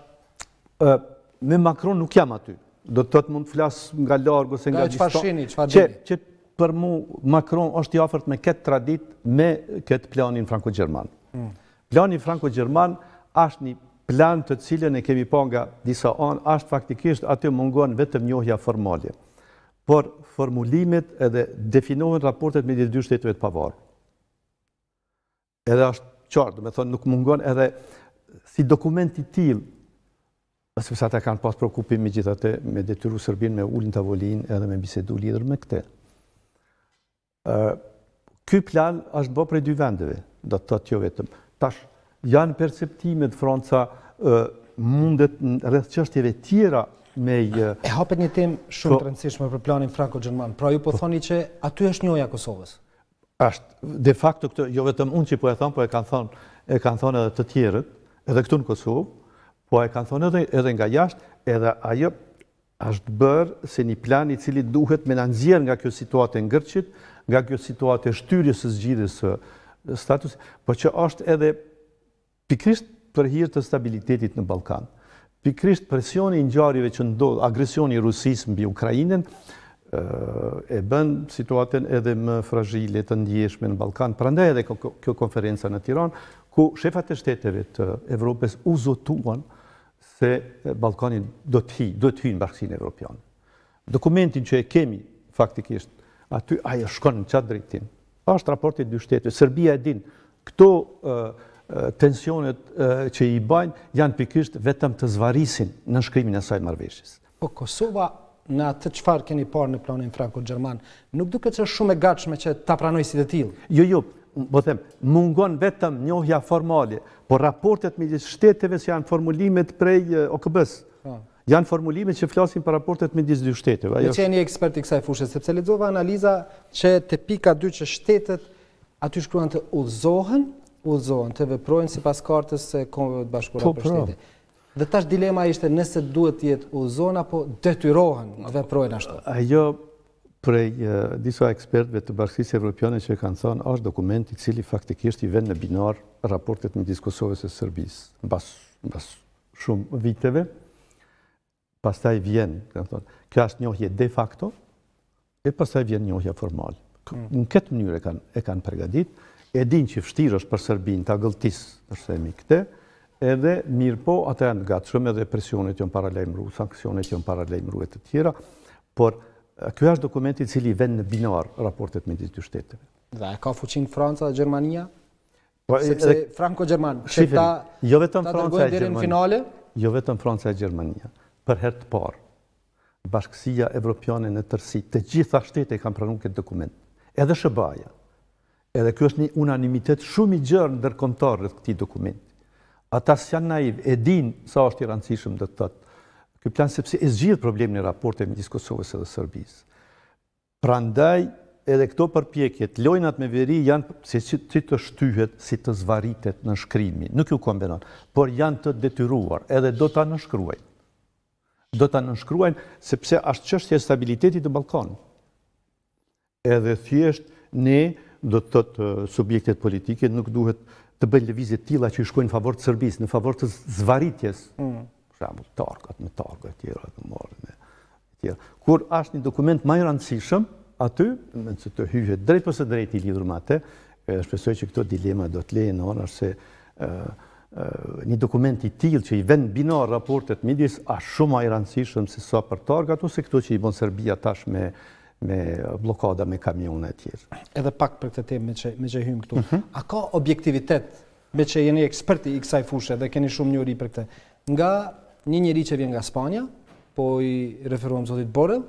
Speaker 1: me Macron nuk jam aty. Do të të mund
Speaker 2: të flasë nga largë ose nga distanë. Da e që që fadini. Që për mu Macron është i ofert me këtë tradit me këtë planin Franko-Gjerman. Hmm. Planin Franko-Gjerman është një plan të cilën e kemi pa nga disa anë, është faktikisht aty mungon vetëm njohja formalje. Por formulimet edhe definohen raportet me dhe dy shtetëve të pavarë. Edhe është qartë, me thonë nuk mungon edhe si dokumenti tilë sepse ata kanë pas prokupim me gjithate, me detyru Sërbin, me ullin të avolin, edhe me bisedu lidrë me këte. Ky plan është bërë prej dy vendeve, do të të tjo vetëm. Tash, janë perceptimet, Franca, mundet në rrëth qështjeve tjera me... E
Speaker 1: hapet një tem shumë po- të rëndësishme për planin Franco-Gjerman, pra ju po, po- thoni që aty është njoja Kosovës.
Speaker 2: Ashtë, de facto, këtë, jo vetëm unë që po e po thonë, po e kanë thonë edhe të tjerët, edhe këtu në Kosovë, Po e kanë thonë edhe, edhe nga jashtë, edhe ajo është bërë se një plan i cili duhet me nëndzirë nga kjo situatë e ngërqit, nga kjo situatë e shtyrje së zgjidhës së status, po që është edhe pikrisht për hirë të stabilitetit në Balkan, pikrisht presioni i gjarive që ndodhë, agresioni i Rusis mbi Ukrajinën, e bën situatën edhe më fragile të ndjeshme në Balkan. Prandaj edhe kjo konferenca në Tiranë ku shefat e shteteve të Evropës u zotuan se Balkanin do të hi, do të hi në bërkësin e Europian. Dokumentin që e kemi, faktikisht, aty ajo shkon në qatë drejtim. Ashtë raportit dy shtetë, Serbia e din, këto tensionet që i bajnë, janë pikisht vetëm të zvarisin në shkrimin e sajtë marveshjes.
Speaker 1: Po Kosova, në atë qëfar keni parë në planin Franko-Gjerman, nuk duke që shumë e gatshme që ta pranoj si të tilë? Jo, jo, po them, mungon vetëm njohja formale por raportet me gjithë shteteve që janë formulimet prej OKB-s,
Speaker 2: janë formulimet që flasin për raportet me
Speaker 1: gjithë dy shteteve. Në që e një ekspert i kësaj fushës, sepse ledzova analiza që të pika dy që shtetet aty shkruan të uzohen, uzohen, të veprojnë si pas kartës se konveve të bashkura po, për pra. shtete. Dhe tash dilema ishte nëse duhet jetë uzohen, apo detyrohen të veprojnë ashtu.
Speaker 2: Ajo, prej disa ekspertve të bashkësisë evropiane që e kanë thonë, është dokumenti cili faktikisht i vend në binar raportet në diskusovës e sërbisë bas, bas shumë viteve, pastaj vjen, kanë thënë, kjo është njohje de facto, e pastaj vjen njohja formal. Mm. Në këtë mënyrë kanë, e kanë përgadit, e din që fështirë është për Sërbin të agëltis, është e mi këte, edhe mirë po, ata janë gatshëm edhe presionet jënë paralejmru, sankcionet jënë paralejmru e të tjera, por, Ky është dokumenti i cili vend në binar raportet me dy shteteve.
Speaker 1: Dhe ka fuqin Franca dhe Gjermania? Po, sepse Franco-Gjerman, që ta, jo vetëm ta Franca finale?
Speaker 2: Jo vetëm Franca e Gjermania. Për herë të parë, bashkësia evropiane në tërsi, të gjitha shtete i kam pranu këtë dokument. Edhe Shëbaja. Edhe kjo është një unanimitet shumë i gjërë në dërkomtarët këti dokument. Ata s'janë naiv, e din sa është i rancishëm dhe të tëtë Këj plan sepse e zgjith problem në raporte midis disë Kosovës edhe Serbisë. Pra ndaj, edhe këto përpjekjet, lojnat me veri janë si të shtyhet, si të zvaritet në shkrimi. Nuk ju kombinon, por janë të detyruar, edhe do të nëshkruajnë. Do të nëshkruajnë, sepse ashtë qështë e stabilitetit të Balkon. Edhe thjeshtë, ne do të të subjektet politike nuk duhet të bëjnë levizit tila që i shkojnë në favor të Sërbis, në favor të zvaritjes mm shambull, targat, me targat, tjera, të marrën e tjera. Kur është një dokument i rëndësishëm, aty, në që të hyhe drejt përse drejt i lidrë mate, e shpesoj që këto dilema do të lejë në orë, është se një dokument i tilë që i vend binar raportet midis, është shumë i rëndësishëm se sa për targat, ose këto që i bon Serbia tash me me blokada me kamion e tjerë.
Speaker 1: Edhe pak për këtë temë me që, me hymë këtu, mhm. a ka objektivitet me që jeni eksperti i kësaj fushë dhe keni shumë njëri për këtë, nga një njeri që vjen nga Spania, po i referuam zotit Borel,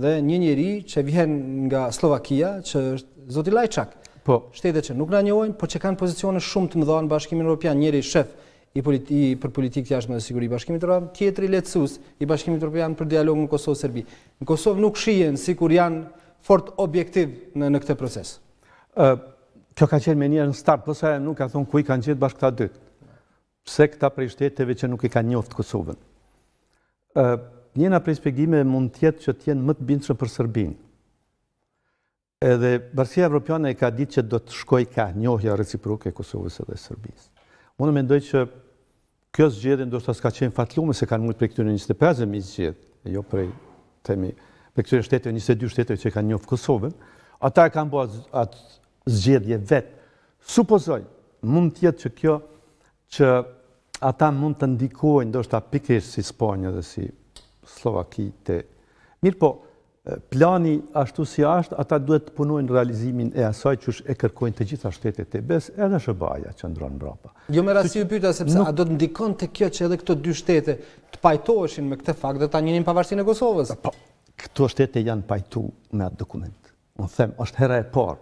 Speaker 1: dhe një njeri që vjen nga Slovakia, që është zotit Lajçak. Po, shtete që nuk na njohen, po që kanë pozicione shumë të mëdha në bashkimin Europian, njëri shef i politi, i, për politikë të dhe siguri i bashkimit Europian, tjetëri letësus i bashkimit Europian për dialogun në Kosovë-Serbi. Në Kosovë nuk shien si kur janë fort objektiv në, në këtë proces. Ë,
Speaker 2: kjo ka qenë me në start, përsa po e nuk ka thonë ku i kanë qenë bashkë këta pse këta prej shteteve që nuk i ka njoftë Kosovën. Njëna prej spjegime mund tjetë që tjenë më të bindëshën për Sërbinë. Edhe Barsia Evropiane ka ditë që do të shkoj ka njohja reciproke e Kosovës edhe Sërbinës. Unë me që kjo zgjedi ndoshta s'ka qenë fatlume se kanë mujtë prej një 25.000 zgjedi, e jo prej, temi, prej këtyre shtetëve, 22 shtetëve që kanë njohë Kosovën, ata e kanë bo atë zgjedi e vetë. Supozoj, mund tjetë që kjo që ata mund të ndikojnë, do shta pikrishë si Spanja dhe si Slovaki Mirë po, plani ashtu si ashtë, ata duhet të punojnë realizimin e asaj që e kërkojnë të gjitha shtetet e besë, edhe shëbaja që ndronë mrapa.
Speaker 1: Jo me rasi u pyta, sepse a do të ndikon të kjo që edhe këto dy shtete të pajtoheshin me këte fakt dhe ta njënin pavarësin e Kosovës? Po,
Speaker 2: këto shtete janë pajtu me atë dokument. Më them, është hera e parë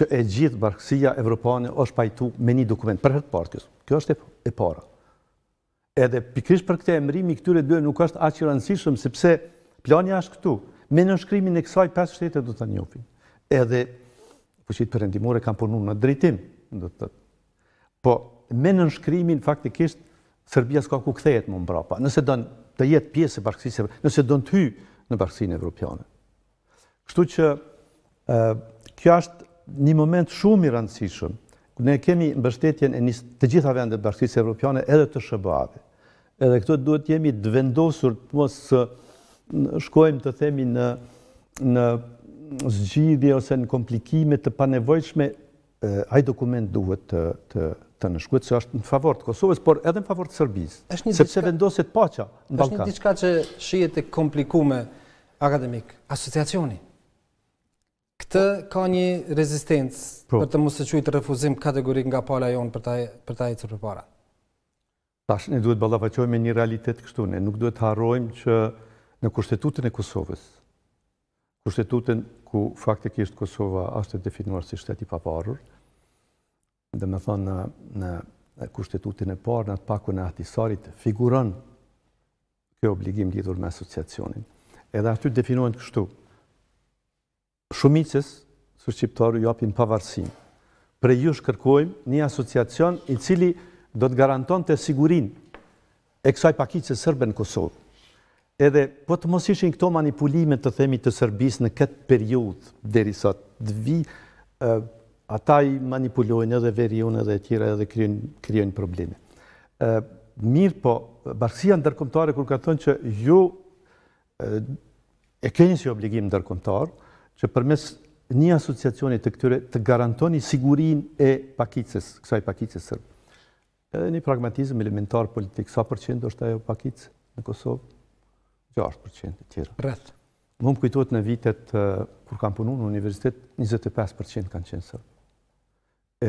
Speaker 2: që e gjithë barkësia evropane është pajtu me një dokument. Për hertë parë, kjo, është e e para. Edhe pikrish për këte emrimi, këtyre dhe nuk është aqë rëndësishëm, sepse planja është këtu, me në shkrymin e kësaj 5 shtetet do të njopin. Edhe, po qitë të përrendimore, kam punu në drejtim, do të tëtë. Po, me në shkrymin, faktikisht, Serbia s'ka ku këthejet më mbrapa, nëse dënë të jetë pjesë e bashkësisë, nëse dënë të hy në bashkësinë evropiane. Kështu që, kjo është një moment shumë i rëndësishëm, ne kemi mbështetjen e njështë të gjitha vendet bashkësisë evropiane edhe të shëbave. Edhe këto duhet jemi të vendosur të mos së shkojmë të themi në, në zgjidhje ose në komplikime të panevojshme, Aj ai dokument duhet të, të, të nëshkuet që është në favor të Kosovës, por
Speaker 1: edhe në favor të Sërbis. sepse vendosit vendoset pacha në Balkan. Êshtë një diçka që shijet e komplikume akademik, asociacioni, Këtë ka një rezistencë po. për të mos e quajtë refuzim kategorik nga pala jonë për ta për ta ecur përpara.
Speaker 2: Tash ne duhet ballafaqohemi me një realitet kështu ne nuk duhet harrojmë që në kushtetutën e Kosovës kushtetutën ku faktikisht Kosova është definuar si shteti paparur, dhe me thonë në, në kushtetutin e parë, në atë pakun e atisarit, figuron kjo obligim lidhur me asociacionin. Edhe aty definohen kështu, shumicës së shqiptarë ju apin pavarësin. Pre ju shkërkojmë një asociacion i cili do të garanton të sigurin e kësaj pakicës sërbe në Kosovë. Edhe, po të mos ishin këto manipulime të themi të sërbis në këtë periud, dheri sa të vi, ata i manipulojnë edhe unë edhe tjera edhe kryojnë probleme. Mirë po, bërësia në dërkomtare kur ka thonë që ju e kënjë si obligim në dërkomtarë, që përmes një asociacioni të këtyre të garantoni sigurin e pakicës, kësaj pakicës sërbë. Edhe një pragmatizm elementar politik, sa përqendë është ajo pakicë në Kosovë? 6% të tjera. Rëth. Më më kujtojt në vitet, kur kam punu në universitet, 25% kanë qenë sërbë.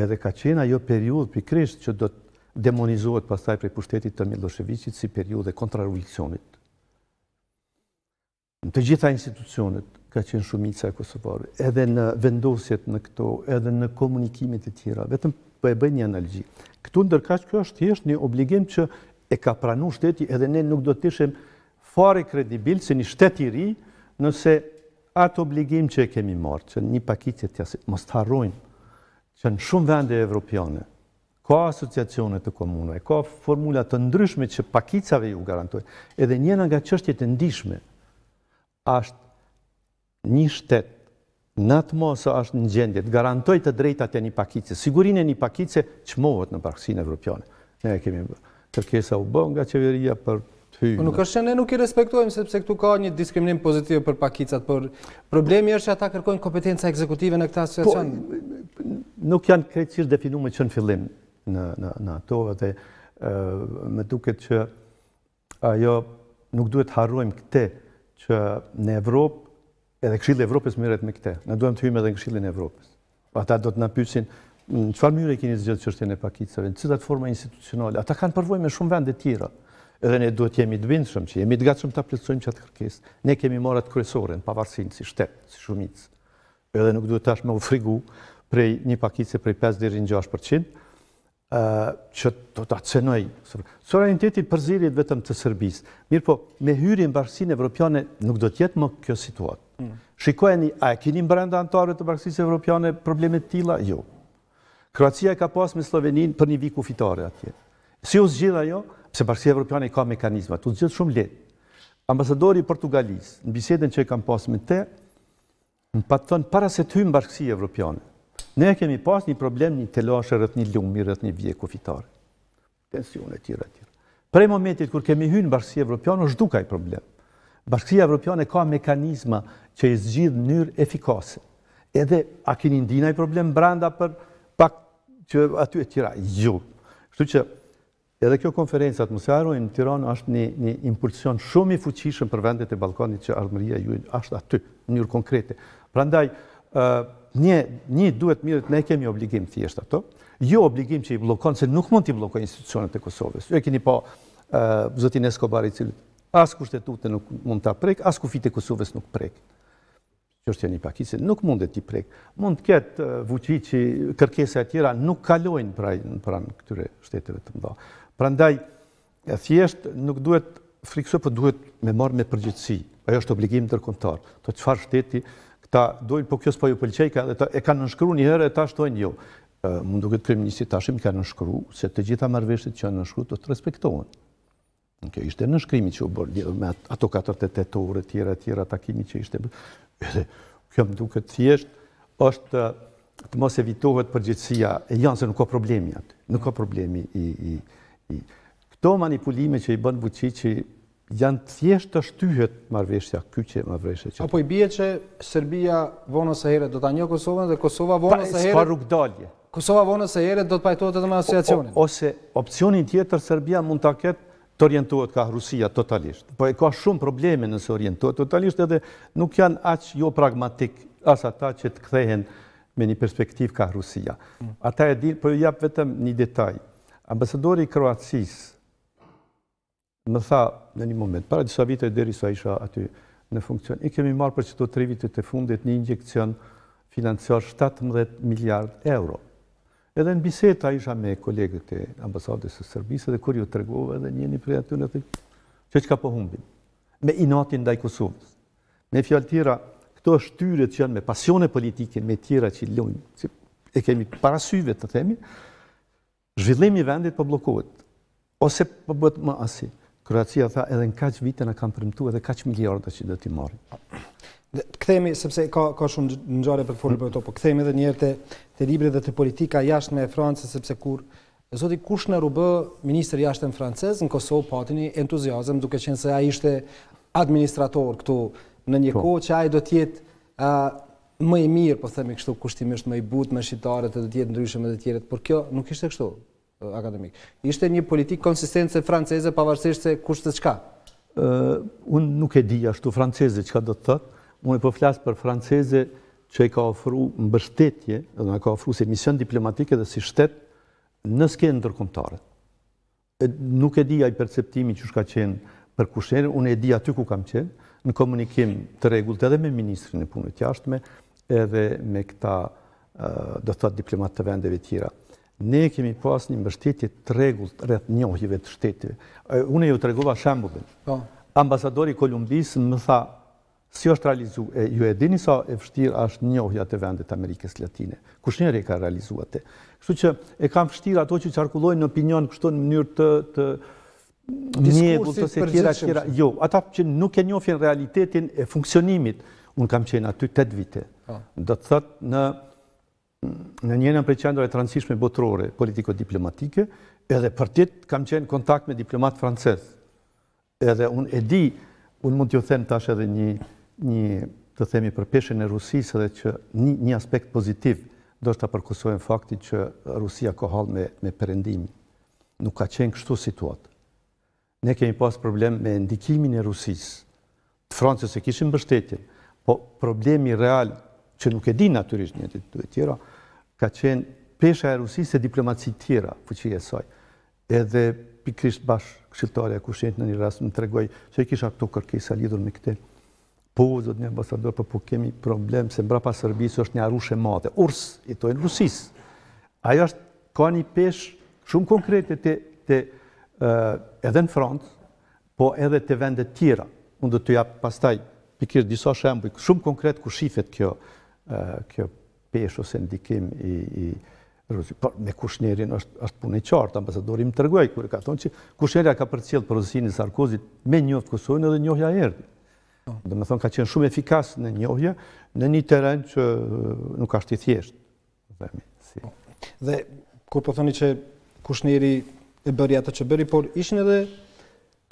Speaker 2: Edhe ka qenë ajo periud për krisht që do të demonizohet pastaj për pushtetit të Miloševiqit si periud e kontrarevolucionit Në të gjitha institucionet ka qenë shumica e Kosovarëve, edhe në vendosjet në këto, edhe në komunikimit e tjera, vetëm për po e bëjnë një analgji. Këtu ndërka që kjo është të jeshtë një obligim që e ka pranu shteti, edhe ne nuk do të ishem fare kredibil se një shteti ri, nëse atë obligim që e kemi marë, që një pakicje të jasë, më starojmë, që në shumë vende evropiane, ka asociacionet të komunëve, ka formulat të ndryshme që pakicave ju garantojnë, edhe njëna nga qështjet e ndishme, ashtë një shtetë, në atë mosë ashtë në gjendje, të garantoj të drejtate një pakice, sigurin e një pakice që mëvët në parkësinë Evropiane. Ne e kemi tërkesa u
Speaker 1: bën nga qeveria për të hyjnë. Nuk është që ne nuk i respektojmë, sepse këtu ka një diskriminim pozitiv për pakicat, por problemi është që ata kërkojnë kompetenca ekzekutive në këta asociacion. Po,
Speaker 2: nuk janë krecish definume që në fillim në ato, dhe me duket që ajo nuk duhet harrojmë harruajmë që në Evropë, edhe këshillë Evropës mërët me këte. Në duhem të hymë edhe në këshillën Evropës. Ata do të në pysin, në qëfar mjëre keni zgjëtë qështjen e pakicave, në forma institucionale. Ata kanë përvoj me shumë vendet tjera. Edhe ne duhet jemi të bindëshëm që jemi të gatshëm të aplicojmë atë kërkes. Ne kemi marat kërësore në pavarësin, si shtetë, si shumicë. Edhe nuk duhet tash me u frigu prej një pakice prej 5 6% që të të cenoj. Sërë e tjeti përzirit vetëm të Sërbis. Mirë po, me hyri në bërësin e Evropiane nuk do tjetë më kjo situatë. Mm. Shikojeni, a e kini më antarëve të bërësis e Evropiane problemet tila? Jo. Kroacia e ka pas me Slovenin për një viku fitare atje. Si u zgjitha jo, se bërësis e Evropiane ka mekanizma, u zgjithë shumë letë. Ambasadori i Portugalis, në biseden që e kam pas me te, patë para se të hymë bërësis Evropiane. Ne kemi pas një problem një telashe rëth një lumi, rëth një vje kufitare. Tensione tjera tjera. Prej momentit kër kemi hynë bashkësia evropianë, është duka i problem. Bashkësia evropianë ka mekanizma që i zgjidhë njërë efikase. Edhe a kini ndina i problem branda për pak që aty e tjera. Ju. Jo. Shtu që edhe kjo konferencët më se në Tiranë është një impulsion shumë i fuqishëm për vendet e Balkanit që armëria ju është aty njërë konkrete. Prandaj, një, një duhet mirët, ne kemi obligim thjesht ato, jo obligim që i blokon, se nuk mund të blokon institucionet e Kosovës. Jo e keni pa uh, zëtin i cilë, as ku shtetute nuk mund ta prek, as ku fitë e Kosovës nuk prek. Që është janë i pakisi, nuk mund të i prek. Mund të ketë uh, vëqvi që kërkesa e tjera nuk kalojnë pra, pra në pranë këtyre shtetëve të mba. Pra ndaj, e thjesht nuk duhet frikësoj, për po duhet me marrë me përgjithsi. Ajo është obligim tërkontar. Të qfar shteti ta dojnë, po kjo s'po ju pëlqej, e kanë nënshkru një herë, e ta shtojnë jo. E, mundu këtë krimi njësi tashim, ka nënshkru, se të gjitha marveshtit që nënshkru të të respektohen. Në kjo ishte nënshkrimi që u bërë, me ato 48 ure, tjera, tjera, tjera takimi që ishte bërë. kjo më këtë thjesht, është të mos evitohet përgjithsia, e janë se nuk ka problemi atë, nuk ka problemi i... i, i. Këto manipulime që i bënë buqi që janë të thjesht të shtyhet marveshja kyqe
Speaker 1: më që... Apo i bje që Serbia vonës e heret do të anjo Kosovën dhe Kosova vonës e heret... Pa, s'ka rrug dalje. Kosova vonës e heret do të pajtojt edhe me asociacionin. Ose opcionin tjetër Serbia
Speaker 2: mund të aket të orientohet ka Rusia totalisht. Po e ka shumë probleme nëse orientohet totalisht edhe nuk janë aqë jo pragmatik as ata që të kthehen me një perspektiv ka Rusia. Mm. Ata e dirë, po e japë vetëm një detaj. Ambasadori Kroatisë Më tha në një moment, para disa vite deri sa isha aty në funksion, i kemi marë për që të tri vitet e fundit një injekcion financiar 17 miljard euro. Edhe në biseta isha me kolegët e ambasadës e Sërbisa dhe kur ju të regove edhe njeni prej aty në fejtë, që që ka po humbin, me inatin ndaj Kosovës, me fjallë tira, këto është tyre që janë me pasione politike, me tira që lojnë, që e kemi parasyve të themi, zhvillimi vendit për po blokohet, ose për po bëtë më asit. Kroacia tha edhe në kaq vite na kanë premtuar edhe kaq miliarda që do t'i marrin.
Speaker 1: Kthehemi sepse ka ka shumë ngjarje për të folur për këto, mm. po kthehemi edhe një herë te te libri dhe te politika jashtme e Francës sepse kur Zoti Kushner u bë ministër jashtëm francez në Kosovë, pati po një entuziazëm duke qenë se ai ishte administrator këtu në një po. kohë që ai do të jetë ë më i mirë, po themi kështu, kushtimisht më i butë me shqiptarët, do të jetë ndryshe me të tjerët, por kjo nuk ishte kështu. Eh, akademik. Ishte një politik konsistence franceze pavarësisht se kushtë të qka?
Speaker 2: Eh, unë nuk e di ashtu franceze qka do të thëtë. Unë e po përflasë për franceze që e ka ofru mbështetje, edhe në ka ofru si mision diplomatike dhe si shtetë në skenë ndërkomtare. Nuk e di a i perceptimi që shka qenë për kushenë, unë e di aty ku kam qenë, në komunikim të të edhe me Ministrin e të Jashtme, edhe me këta, eh, do të thëtë, diplomat të vendeve tjera ne kemi pas një mbështetje të të rreth njohjive të shtetit. Unë ju tregova shembullin. Po. Ambasadori i Kolumbisë më tha Si është realizu, e, ju e dini sa e vështirë është njohja të vendet Amerikës Latine. Kush e ka realizu atë? Kështu që e kam vështirë ato që qarkullojnë në opinion kështu në mënyrë të, të
Speaker 1: të se tjera, tjera.
Speaker 2: Jo, ata që nuk e njofjen realitetin e funksionimit, unë kam qenë aty 8 vite. Po. Do të thëtë në në njëna për qendrë e transishme botërore politiko-diplomatike, edhe për tjetë kam qenë kontakt me diplomatë francesë. Edhe unë e di, unë mund të ju them tash edhe një, një të themi për peshen e Rusisë edhe që një, një aspekt pozitiv do shta përkusojnë fakti që Rusia ko me, me përendimi. Nuk ka qenë kështu situatë. Ne kemi pas problem me ndikimin e Rusisë. Të Francës e kishim bështetjen, po problemi real që nuk e di naturisht njëtë të të tjera, ka qenë pesha e rusisë e diplomaci tjera, fëqie e soj. Edhe pikrisht bash këshiltare e kushenit në një rast më tregoj që i kisha këto kërkesa lidur me këte. Po, zotë një ambasador, po, po kemi problem se mbrapa Sërbisë është një arushe madhe. Urs, i tojnë Rusis. Ajo është ka një peshë shumë konkrete të, edhe në frontë, po edhe të vendet tjera. Unë do të japë pastaj pikrisht disa shembuj, shumë konkret ku shifet kjo, kjo pesh ose ndikim i Rusi. Por me Kushnerin është, është punë e qartë, ambasadorim të rëgoj, kërë ka thonë që Kushnerja ka përcjellë për rësini Sarkozit me njoftë Kosojnë edhe njohja erdi. Oh. Dhe me thonë ka qenë shumë efikas në njohja në një teren që uh, nuk ashtë i thjeshtë. Dhe,
Speaker 1: kërë oh. dhe kur po thoni që Kushneri e bëri atë që bëri, por ishin edhe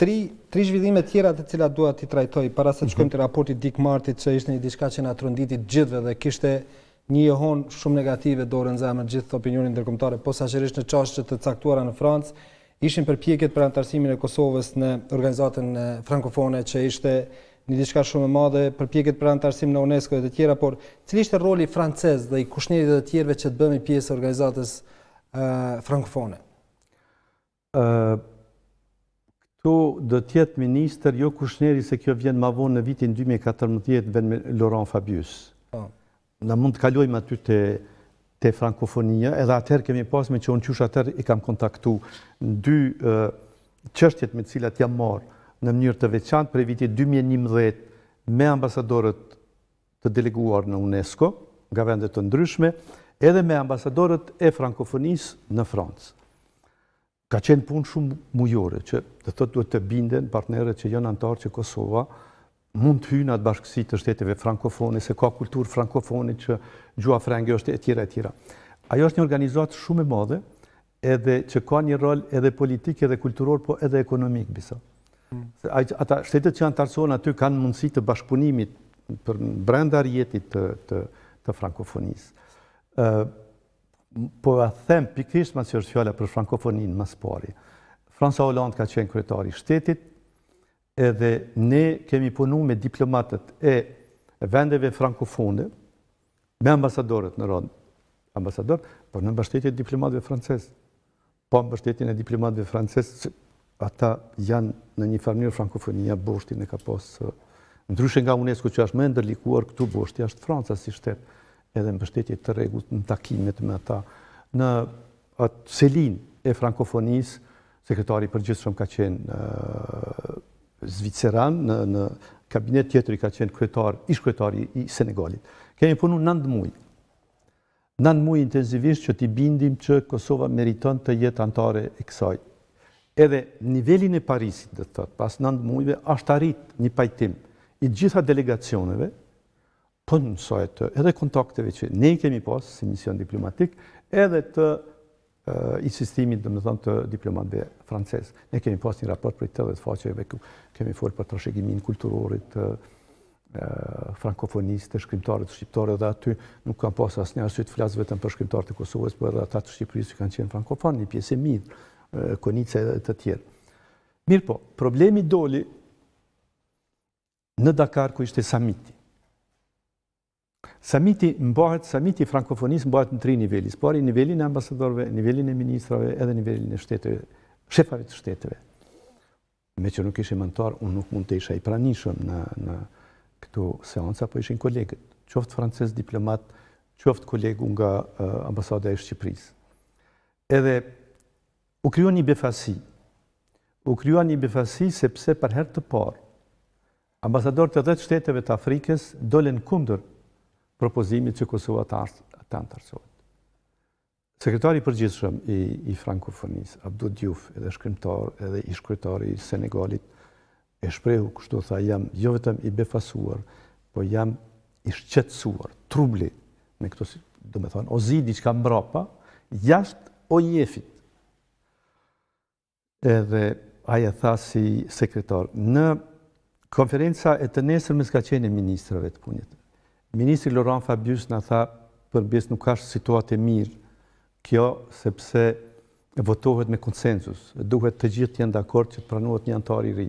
Speaker 1: tri, tri zhvillime tjera të cilat duat i trajtoj, para se të mhm. shkojmë të raportit Dick Martit që ishte një diska që nga tronditit gjithve dhe kishte një johon shumë negative dorën zemër gjithë të opinionin ndërkombëtar po sa në qashtë që të caktuara në Francë, ishin për për antarësimin e Kosovës në organizatën frankofone që ishte një dishka shumë e madhe, për për antarësim në UNESCO dhe të tjera, por cili ishte roli francez dhe i kushnerit dhe të tjerve që të bëmi pjesë organizatës frankofone?
Speaker 2: Kjo dhe tjetë minister, jo kushnjeri se kjo vjen ma vonë në vitin 2014 vjenë Laurent Fabius në mund të kalojmë aty të të frankofonia, edhe atëherë kemi pasme që unë qysh atëherë i kam kontaktu dy qështjet me cilat jam marë në mënyrë të veçantë prej viti 2011 me ambasadorët të deleguar në UNESCO, nga vendet të ndryshme, edhe me ambasadorët e frankofonisë në Francë. Ka qenë punë shumë mujore, që të thotë duhet të binden partnerët që janë antarë që Kosova, mund të hynë atë bashkësi të shteteve frankofoni, se ka kulturë frankofoni që gjua frangë është e tjera e tjera. Ajo është një organizatë shumë e madhe, edhe që ka një rol edhe politik, edhe kulturor, po edhe ekonomik, bisa. Mm. Ata shtetet që janë të arsonë aty kanë mundësi të bashkëpunimit për brenda rjetit të frankofonisë. Po a them pikrishma që është fjalla për frankofoninë mësë pari. Fransa Hollande ka qenë kretari shtetit, edhe ne kemi punu me diplomatët e vendeve frankofone, me ambasadorët në rëndë, ambasadorët, por në mbështetje diplomatëve francesë, po mbështetjen e diplomatëve frances, ata janë në një farmirë frankofonia, bështin e ka posë, ndryshën nga UNESCO që është më ndërlikuar këtu bështi, është Franca si shtetë, edhe mbështetje të regut në takimet me ata, në atë selin e frankofonisë, sekretari për gjithë shumë ka qenë zviceran në, në kabinet tjetëri ka qenë kretar, ish kretar i, Senegalit. Kemi punu 9 mujë. 9 mujë intenzivisht që t'i bindim që Kosova meriton të jetë antare e kësaj. Edhe nivelin e Parisit, dhe të thotë, pas 9 mujëve, ashtë arrit një pajtim i gjitha delegacioneve, për po në edhe kontakteve që ne kemi pas, si mision diplomatik, edhe të i sistimin dhe më thonë të diplomatëve frances. Ne kemi pas një raport për i të dhe të faqeve, kemi folë për trashegimin kulturorit, të, e, frankofonistë, shkrimtarët të shqiptarët dhe aty nuk kam pas asë një të flasë vetëm për shkrimtarët të Kosovës, për po edhe ata të Shqipërisë që kanë qenë frankofon, një pjesë e midhë, konice e të tjerë. Mirë po, problemi doli në Dakar ku ishte samiti. Samiti mbahet, samiti frankofonisë mbahet në tri niveli, Pari po nivelin e ambasadorve, nivelin e ministrave, edhe nivelin e shtetëve, shefave të shteteve. Me që nuk ishim mëntar, unë nuk mund të isha i pranishëm në, në këtu seansa, po ishin kolegët, qoftë frances diplomat, qoftë kolegë nga ambasada e Shqipërisë. Edhe u kryon një befasi, u kryon një befasi sepse për herë të parë, ambasadorët e dhe shteteve të Afrikës dolen kundër propozimit që Kosova të ardhë të në Sekretari rësovë. Sekretari përgjithshëm i Frankofonis, Abdur Djuf, edhe shkrymtar, edhe i shkrytari i Senegalit, e shprehu kështu tha, jam jo vetëm i befasuar, po jam i shqetsuar, trubli, me këto si, do me thonë, o zidi që mbrapa, jashtë o jefit. Edhe aja tha si sekretar, në konferenca e të nesër me s'ka qenë e ministrëve të punjët, Ministri Laurent Fabius në tha përbjes nuk ashtë situatë e mirë, kjo sepse votohet me konsensus, duhet të gjithë të jenë akord që të pranohet një antar i ri.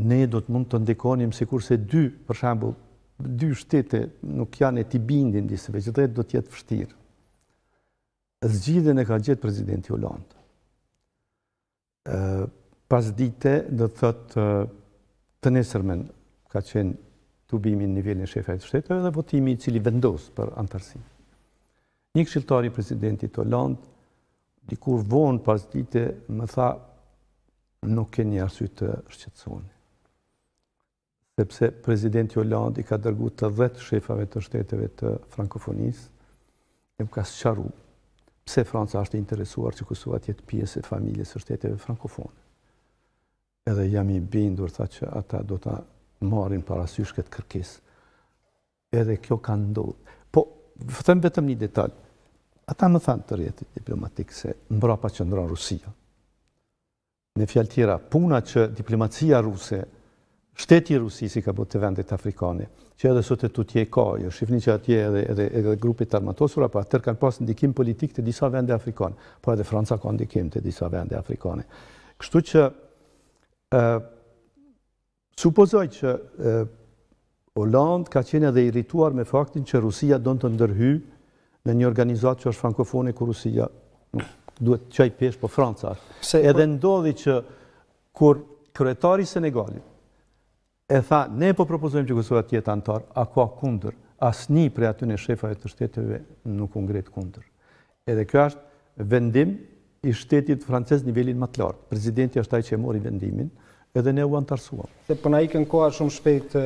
Speaker 2: Ne do të mund të ndekonim si kurse dy, për shambull, dy shtete nuk janë e ti bindin disëve, që dhe do tjetë fështirë. Zgjidhe në ka gjithë prezidenti Hollandë. Pas dite dhe thëtë të nesërmen ka qenë të ubimin nivellin shefa e të shtetëve dhe votimi i cili vendos për antarësin. Një këshiltari i presidenti të dikur vonë pas dite, më tha, nuk e një arsy të shqetsoni. Sepse presidenti Hollandë i ka dërgu të dhetë shefave të shtetëve të frankofonisë, e më ka sëqaru pse Franca është interesuar që kësua tjetë pjesë e familje së shtetëve frankofonë edhe jam i bindur, tha që ata do të marrin parasysh këtë kërkes. Edhe kjo ka ndodhë. Po, fëtëm vetëm një detalj. Ata më thanë të rjetë diplomatikë se mbra pa që ndronë Rusia. Në fjallë tjera, puna që diplomacia ruse, shteti si ka bëtë të vendet Afrikane, që edhe sot e të tje ka, jo shifni që atje edhe, edhe, edhe grupit armatosura, pa po atër kanë pas ndikim politik të disa vende Afrikane, po edhe Franca ka ndikim të disa vende Afrikane. Kështu që uh, Supozoj që Hollandë ka qenë edhe irrituar me faktin që Rusia do në të ndërhy në një organizat që është frankofone ku Rusia duhet qaj pesh po Franca. Po- edhe ndodhi që kur kërëtari Senegalit e tha, ne po propozojmë që Kosova tjetë antar, a ka kundër, as një prej aty në e të shteteve nuk gretë kundër. Edhe kjo është vendim i shtetit francez nivelin më të lartë. Prezidenti është taj që e mori vendimin, edhe ne u antarësuam.
Speaker 1: Se përna po i kënë koha shumë shpejt,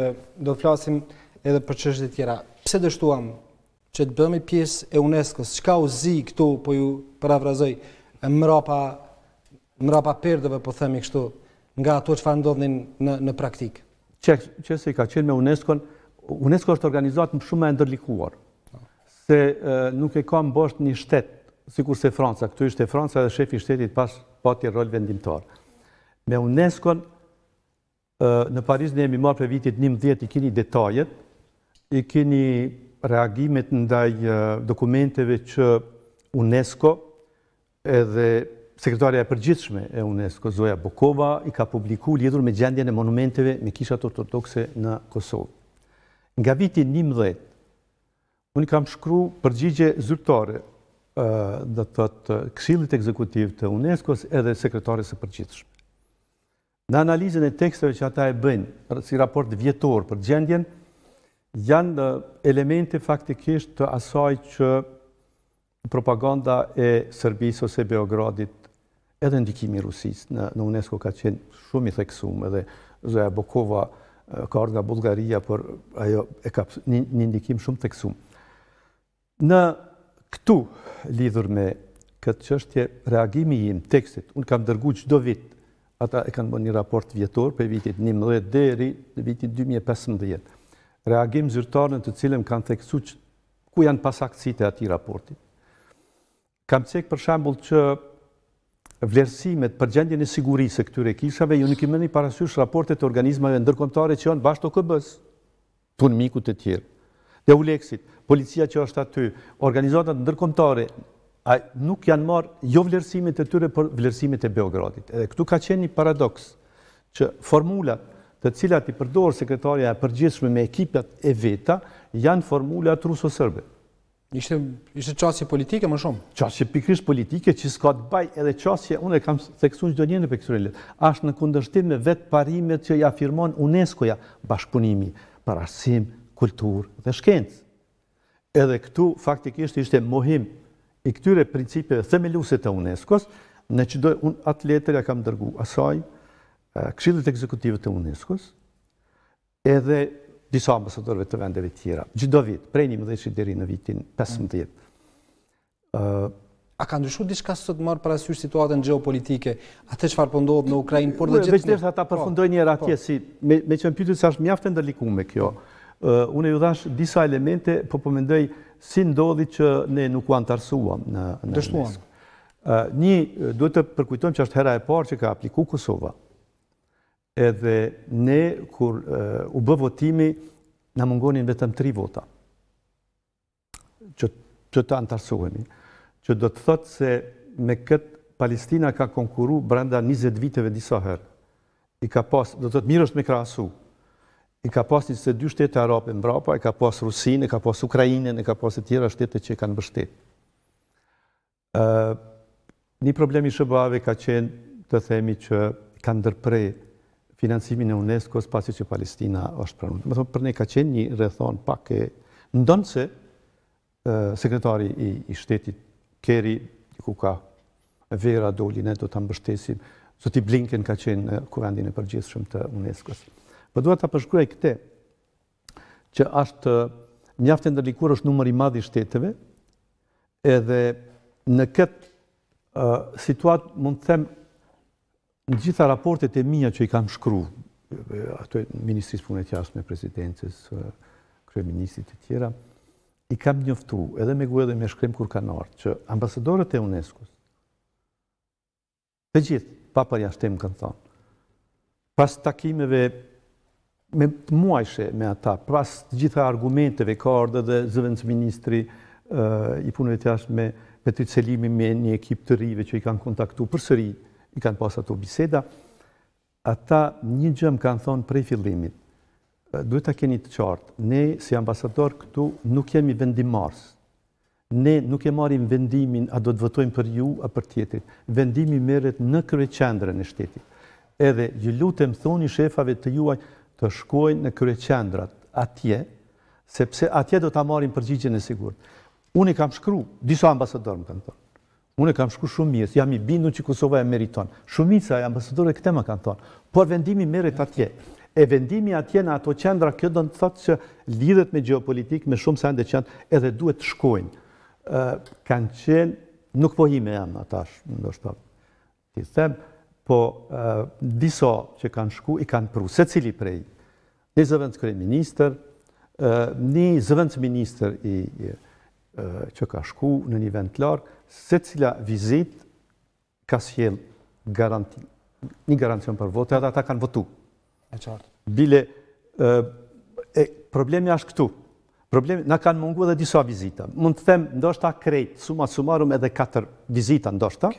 Speaker 1: do flasim edhe për qështë e tjera. Pse dështuam që të bëmi pjesë e UNESCO-s, që ka u zi këtu, po ju paravrazoj, mrapa mrapa përdove, po themi kështu, nga ato që fa ndodhin në, në praktikë? Që se i ka qenë me UNESCO-n,
Speaker 2: UNESCO është organizat më shumë e ndërlikuar, se nuk e ka më bështë një shtetë, si kurse se Franca, këtu ishte Franca dhe shefi shtetit pas pati rol vendimtar. Me unesco Në Paris në jemi marrë për vitit një i kini detajet, i kini reagimet ndaj dokumenteve që UNESCO edhe sekretarja e përgjithshme e UNESCO, Zoja Bokova, i ka publiku lidur me gjendjen e monumenteve me kishat ortodokse në Kosovë. Nga viti një mëdhet, unë i kam shkru përgjigje zyrtare dhe të të kshilit ekzekutiv të unesco edhe sekretarës e përgjithshme. Në analizën e tekstëve që ata e bëjnë, si raport vjetor për gjendjen, janë elemente faktikisht të asaj që propaganda e Sërbis ose Beogradit edhe ndikimi Rusis në UNESCO ka qenë shumë i theksum edhe Zoya Bokova ka orë nga Bulgaria, për ajo e ka një ndikim shumë theksum. Në këtu lidhur me këtë qështje reagimi im tekstit, unë kam dërgu qdo vit ata e kanë bënë një raport vjetor për vitit 11 deri në vitit 2015. Reagim zyrtarën në të cilëm kanë theksu që ku janë pasakësit e ati raportit. Kam cekë për shambull që vlerësimet për gjendje në sigurisë e këtyre kishave, ju në kime një parasysh raportet e organizmave ndërkomtare që janë bashkë të këbës, punë mikut e tjerë, dhe leksit, policia që është aty, organizatat ndërkomtare, nuk janë marë jo vlerësimit e tyre, për vlerësimit e Beogradit. Edhe këtu ka qenë një paradoks që formulat të cilat i përdorë sekretarja e përgjithshme me ekipjat e veta, janë formulat ruso-sërbe. Ishte, ishte qasje politike më shumë? Qasje pikrish politike që s'ka të baj edhe qasje, unë e kam theksun që do njënë për kësurin ashtë në kundërshtim me vetë parimet që ja afirmon UNESCO-ja bashkëpunimi për arsim, kultur dhe shkencë. Edhe këtu faktikisht ishte mohim i këtyre principeve themeluse të UNESCO-s, në që dojë unë atë letër kam dërgu asaj, këshillit ekzekutive të UNESCO-s, edhe disa
Speaker 1: ambasadorve të vendeve tjera. Gjido vit, prej një më dhe që deri në vitin 15. A ka ndryshu di sot marë për asyur situatën geopolitike, atë që farë përndohet po në Ukrajinë, por dhe gjithë... Vështë dhe ta përfundoj
Speaker 2: njëra po, atje po. si, me që më pjytu sa është mjaftë e ndërlikume kjo, Uh, unë ju dhash disa elemente, po përmendoj po si ndodhi që ne nuk u antarësuam në në Dështuam. një, duhet të përkujtojmë që është hera e parë që ka apliku Kosova. Edhe ne, kur u bë votimi, në mungonin vetëm tri vota. Që, të antarësuemi. Që do të thotë se me këtë Palestina ka konkuru brenda 20 viteve disa herë. I ka pas, do të thotë mirë është me krasu i ka pas një se dy shtete e Arapë e brapa, i ka pas Rusinë, i ka pas Ukrajinën, i ka pas e tjera shtete që i kanë bështetë. Një problemi shëbave ka qenë të themi që kanë dërprej finansimin e UNESCO së pasi që Palestina është pranunë. Më thëmë për ne ka qenë një rethon pak e ndonë se sekretari i shtetit Keri, ku ka vera dolinet do të mbështesim, zoti Blinken ka qenë kuvendin e përgjithshëm të UNESCO-së. Po duhet ta përshkruaj këtë që është mjaftë ndërlikur është numri i madh i shteteve, edhe në këtë situat situatë mund të them në gjitha raportet e mia që i kam shkruar ato ministrisë punëve të jashtme, presidencës, Krye kryeministit të tjera, i kam njoftu edhe me guedhe me shkrim kur kanë që ambasadorët e unesco të gjithë, papar jashtem kanë thonë, pas takimeve me muajshe me ata, pas të gjitha argumenteve ka ardhe dhe zëvendës ministri i punëve të jashtë me me të me një ekip të rive që i kanë kontaktu për sëri, i kanë pas ato biseda, ata një gjëmë kanë thonë prej fillimit. Duhet të keni të qartë, ne si ambasador këtu nuk jemi vendim marës. Ne nuk e marim vendimin a do të vëtojmë për ju a për tjetit. Vendimi meret në kërë qendrën e shtetit. Edhe gjë lutem thoni shefave të juaj të shkojnë në qendrat atje, sepse atje do ta marrin përgjigjen e sigurt. Unë kam shkru, disa ambasador më kanë thonë. Unë kam shkru shumë mjës, jam i bindur që Kosova e meriton. Shumica e ambasadorëve këtë më kanë thonë. Por vendimi merret atje. E vendimi atje në ato qendra, kjo do të thotë që lidhet me geopolitikë me shumë sende që edhe duhet të shkojnë. Ë kanë qenë nuk po hime jam atash, ndoshta. Ti them, po diso që kanë shku i kanë pru. Se cili prej, një zëvëndës krej minister, një zëvëndës minister që ka shku në një vend të larë, se cila vizit ka s'jel garanti, një garancion për votë, edhe ata kanë votu. E qartë. Bile, problemi ashtë këtu. Problemi, na kanë mungu edhe disa vizita. të them, ndoshta krejt, suma sumarum edhe 4 vizita, ndoshta,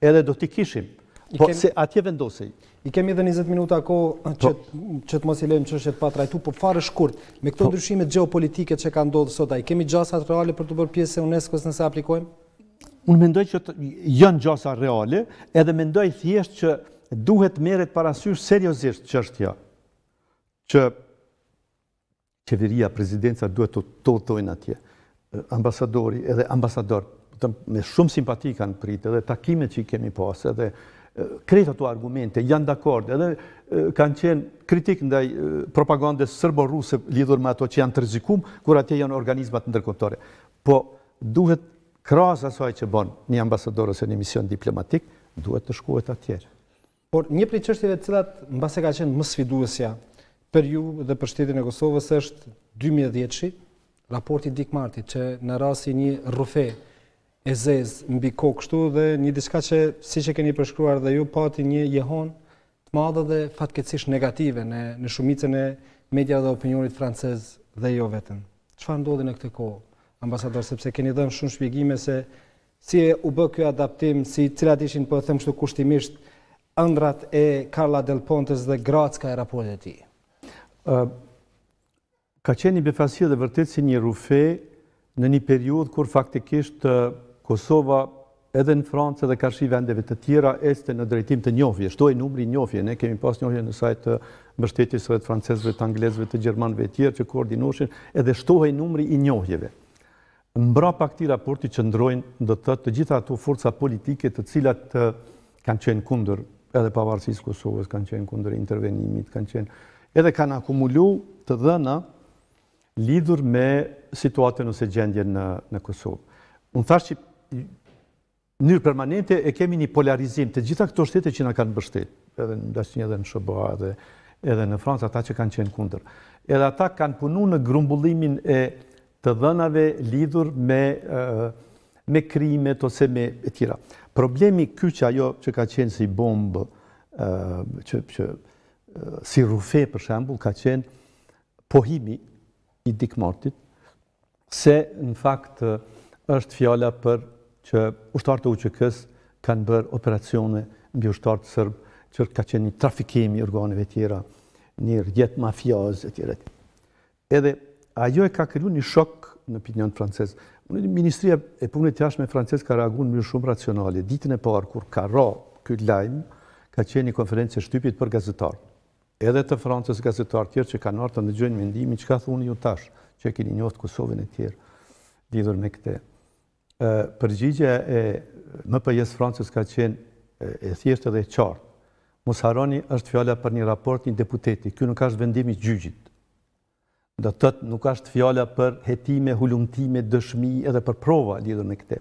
Speaker 2: edhe do t'i kishim. Po, se atje vendosej.
Speaker 1: I kemi edhe 20 minuta ko po. që të mos i lejmë që është pa trajtu, po farë shkurt, me këto po. ndryshimet geopolitike që ka ndodhë sot, i kemi gjasat reale për të bërë pjesë e unesco së nëse aplikojmë?
Speaker 2: Unë mendoj që jënë gjasa reale, edhe mendoj thjesht që duhet meret parasysh seriosisht që është ja, që qeveria, prezidenca duhet të tohtojnë atje, ambasadori edhe ambasador, me shumë simpatikan pritë, edhe takimet që i kemi pasë, edhe kretë ato argumente, janë dakord, edhe kanë qenë kritik ndaj propagandës sërbo-ruse lidhur me ato që janë të rizikum, kur atje janë organizmat ndërkontore. Po, duhet kras asaj që bon një ambasador ose një mision diplomatik, duhet të shkuet atjere.
Speaker 1: Por, një prej qështjeve cilat, në base ka qenë më sfiduësja për ju dhe për shtetin e Kosovës është 2010-i, raporti Dick që në rasi një rrufej e zezë mbi kokë kështu dhe një diska që si që keni përshkruar dhe ju pati një jehon të madhe dhe fatkecish negative në, në shumicën e media dhe opinionit francez dhe jo vetën. fa ndodhi në këtë kohë, ambasador, sepse keni dhënë shumë shpjegime se si e u bë kjo adaptim, si cilat ishin për po thëmë shtu kushtimisht ëndrat e Carla Del Pontes dhe Gratska e raportet ti?
Speaker 2: ka qenë një dhe vërtet si një rufe në një periud kur faktikisht Kosova edhe në Francë dhe kërshi vendeve të tjera este në drejtim të njofje. Shtoj numri njofje, ne kemi pas njofje në sajtë të mështetisëve të francesëve, të anglesëve, të gjermanëve tjerë që koordinoshin, edhe shtohej numri i njohjeve. Mbra pa këti raporti që ndrojnë, do të të gjitha ato forca politike të cilat të kanë qenë kunder, edhe pavarësisë Kosovës kanë qenë kunder intervenimit, kanë qenë, edhe kanë akumulu të dhëna lidhur me situatën ose gjendje në, në Kosovë. Unë thashtë që njërë permanente e kemi një polarizim të gjitha këto shtete që nga kanë bështet, edhe në Dasinja edhe në Shëboa dhe edhe në Fransa, ata që kanë qenë kunder. Edhe ata kanë punu në grumbullimin e të dhënave lidhur me, me krimet ose me e tjera. Problemi ky që ajo që ka qenë si bombë, që, si rufe për shambull, ka qenë pohimi i dikmortit, se në fakt është fjalla për që ushtarët e UQK-s kanë bërë operacione mbi ushtarët sërbë që ka qenë një trafikimi organeve tjera, një rjetë mafiazë e tjera. Edhe ajo e ka kërru një shok në opinion francesë. Ministria e të jashme francesë ka reagun mjë shumë racionali. Ditën e parë, kur ka ra këtë lajmë, ka qenë një konferencë e shtypit për gazetarë. Edhe të francez gazetarë tjerë që ka nartë të dëgjojnë mendimi, që ka thunë ju tashë, që e kini Kosovën e tjerë, lidhur me këte përgjigje e më përjes Francës ka qenë e thjeshtë dhe e qartë. Mos haroni është fjalla për një raport një deputeti, kjo nuk është vendimi gjyqit, Dhe tëtë nuk është fjalla për hetime, hulumtime, dëshmi edhe për prova lidur në këte.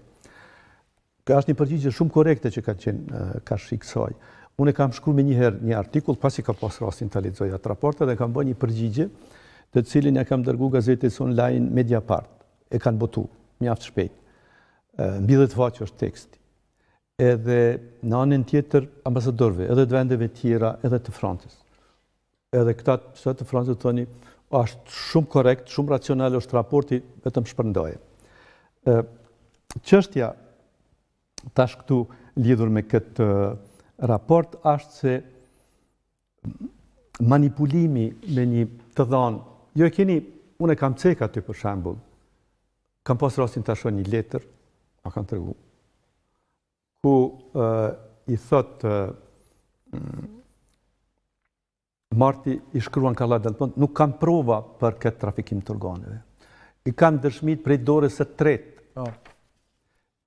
Speaker 2: Kjo është një përgjigje shumë korekte që ka qenë ka shikësoj. Unë e kam shku me njëherë një artikull, pasi ka pas rastin të lidzoj atë raporta dhe kam bërë një përgjigje të cilin e kam dërgu gazetës online Mediapart, e kanë botu, mjaftë shpejt mbi të faqë është teksti. Edhe në anën tjetër ambasadorve, edhe të vendeve tjera, edhe të Francës. Edhe këta të, të Francës të thoni, është shumë korekt, shumë racional, është raporti, vetëm shpërndoje. Qështja tash këtu lidhur me këtë raport, është se manipulimi me një të dhanë, jo e keni, unë e kam ceka të për shambull, kam pasë rastin të asho një letër, ma kanë të regu, ku i thot Marti i shkruan ka lajtë dhe në nuk kam prova për këtë trafikim të organeve. I kam dëshmit prej dorës e tretë. Po.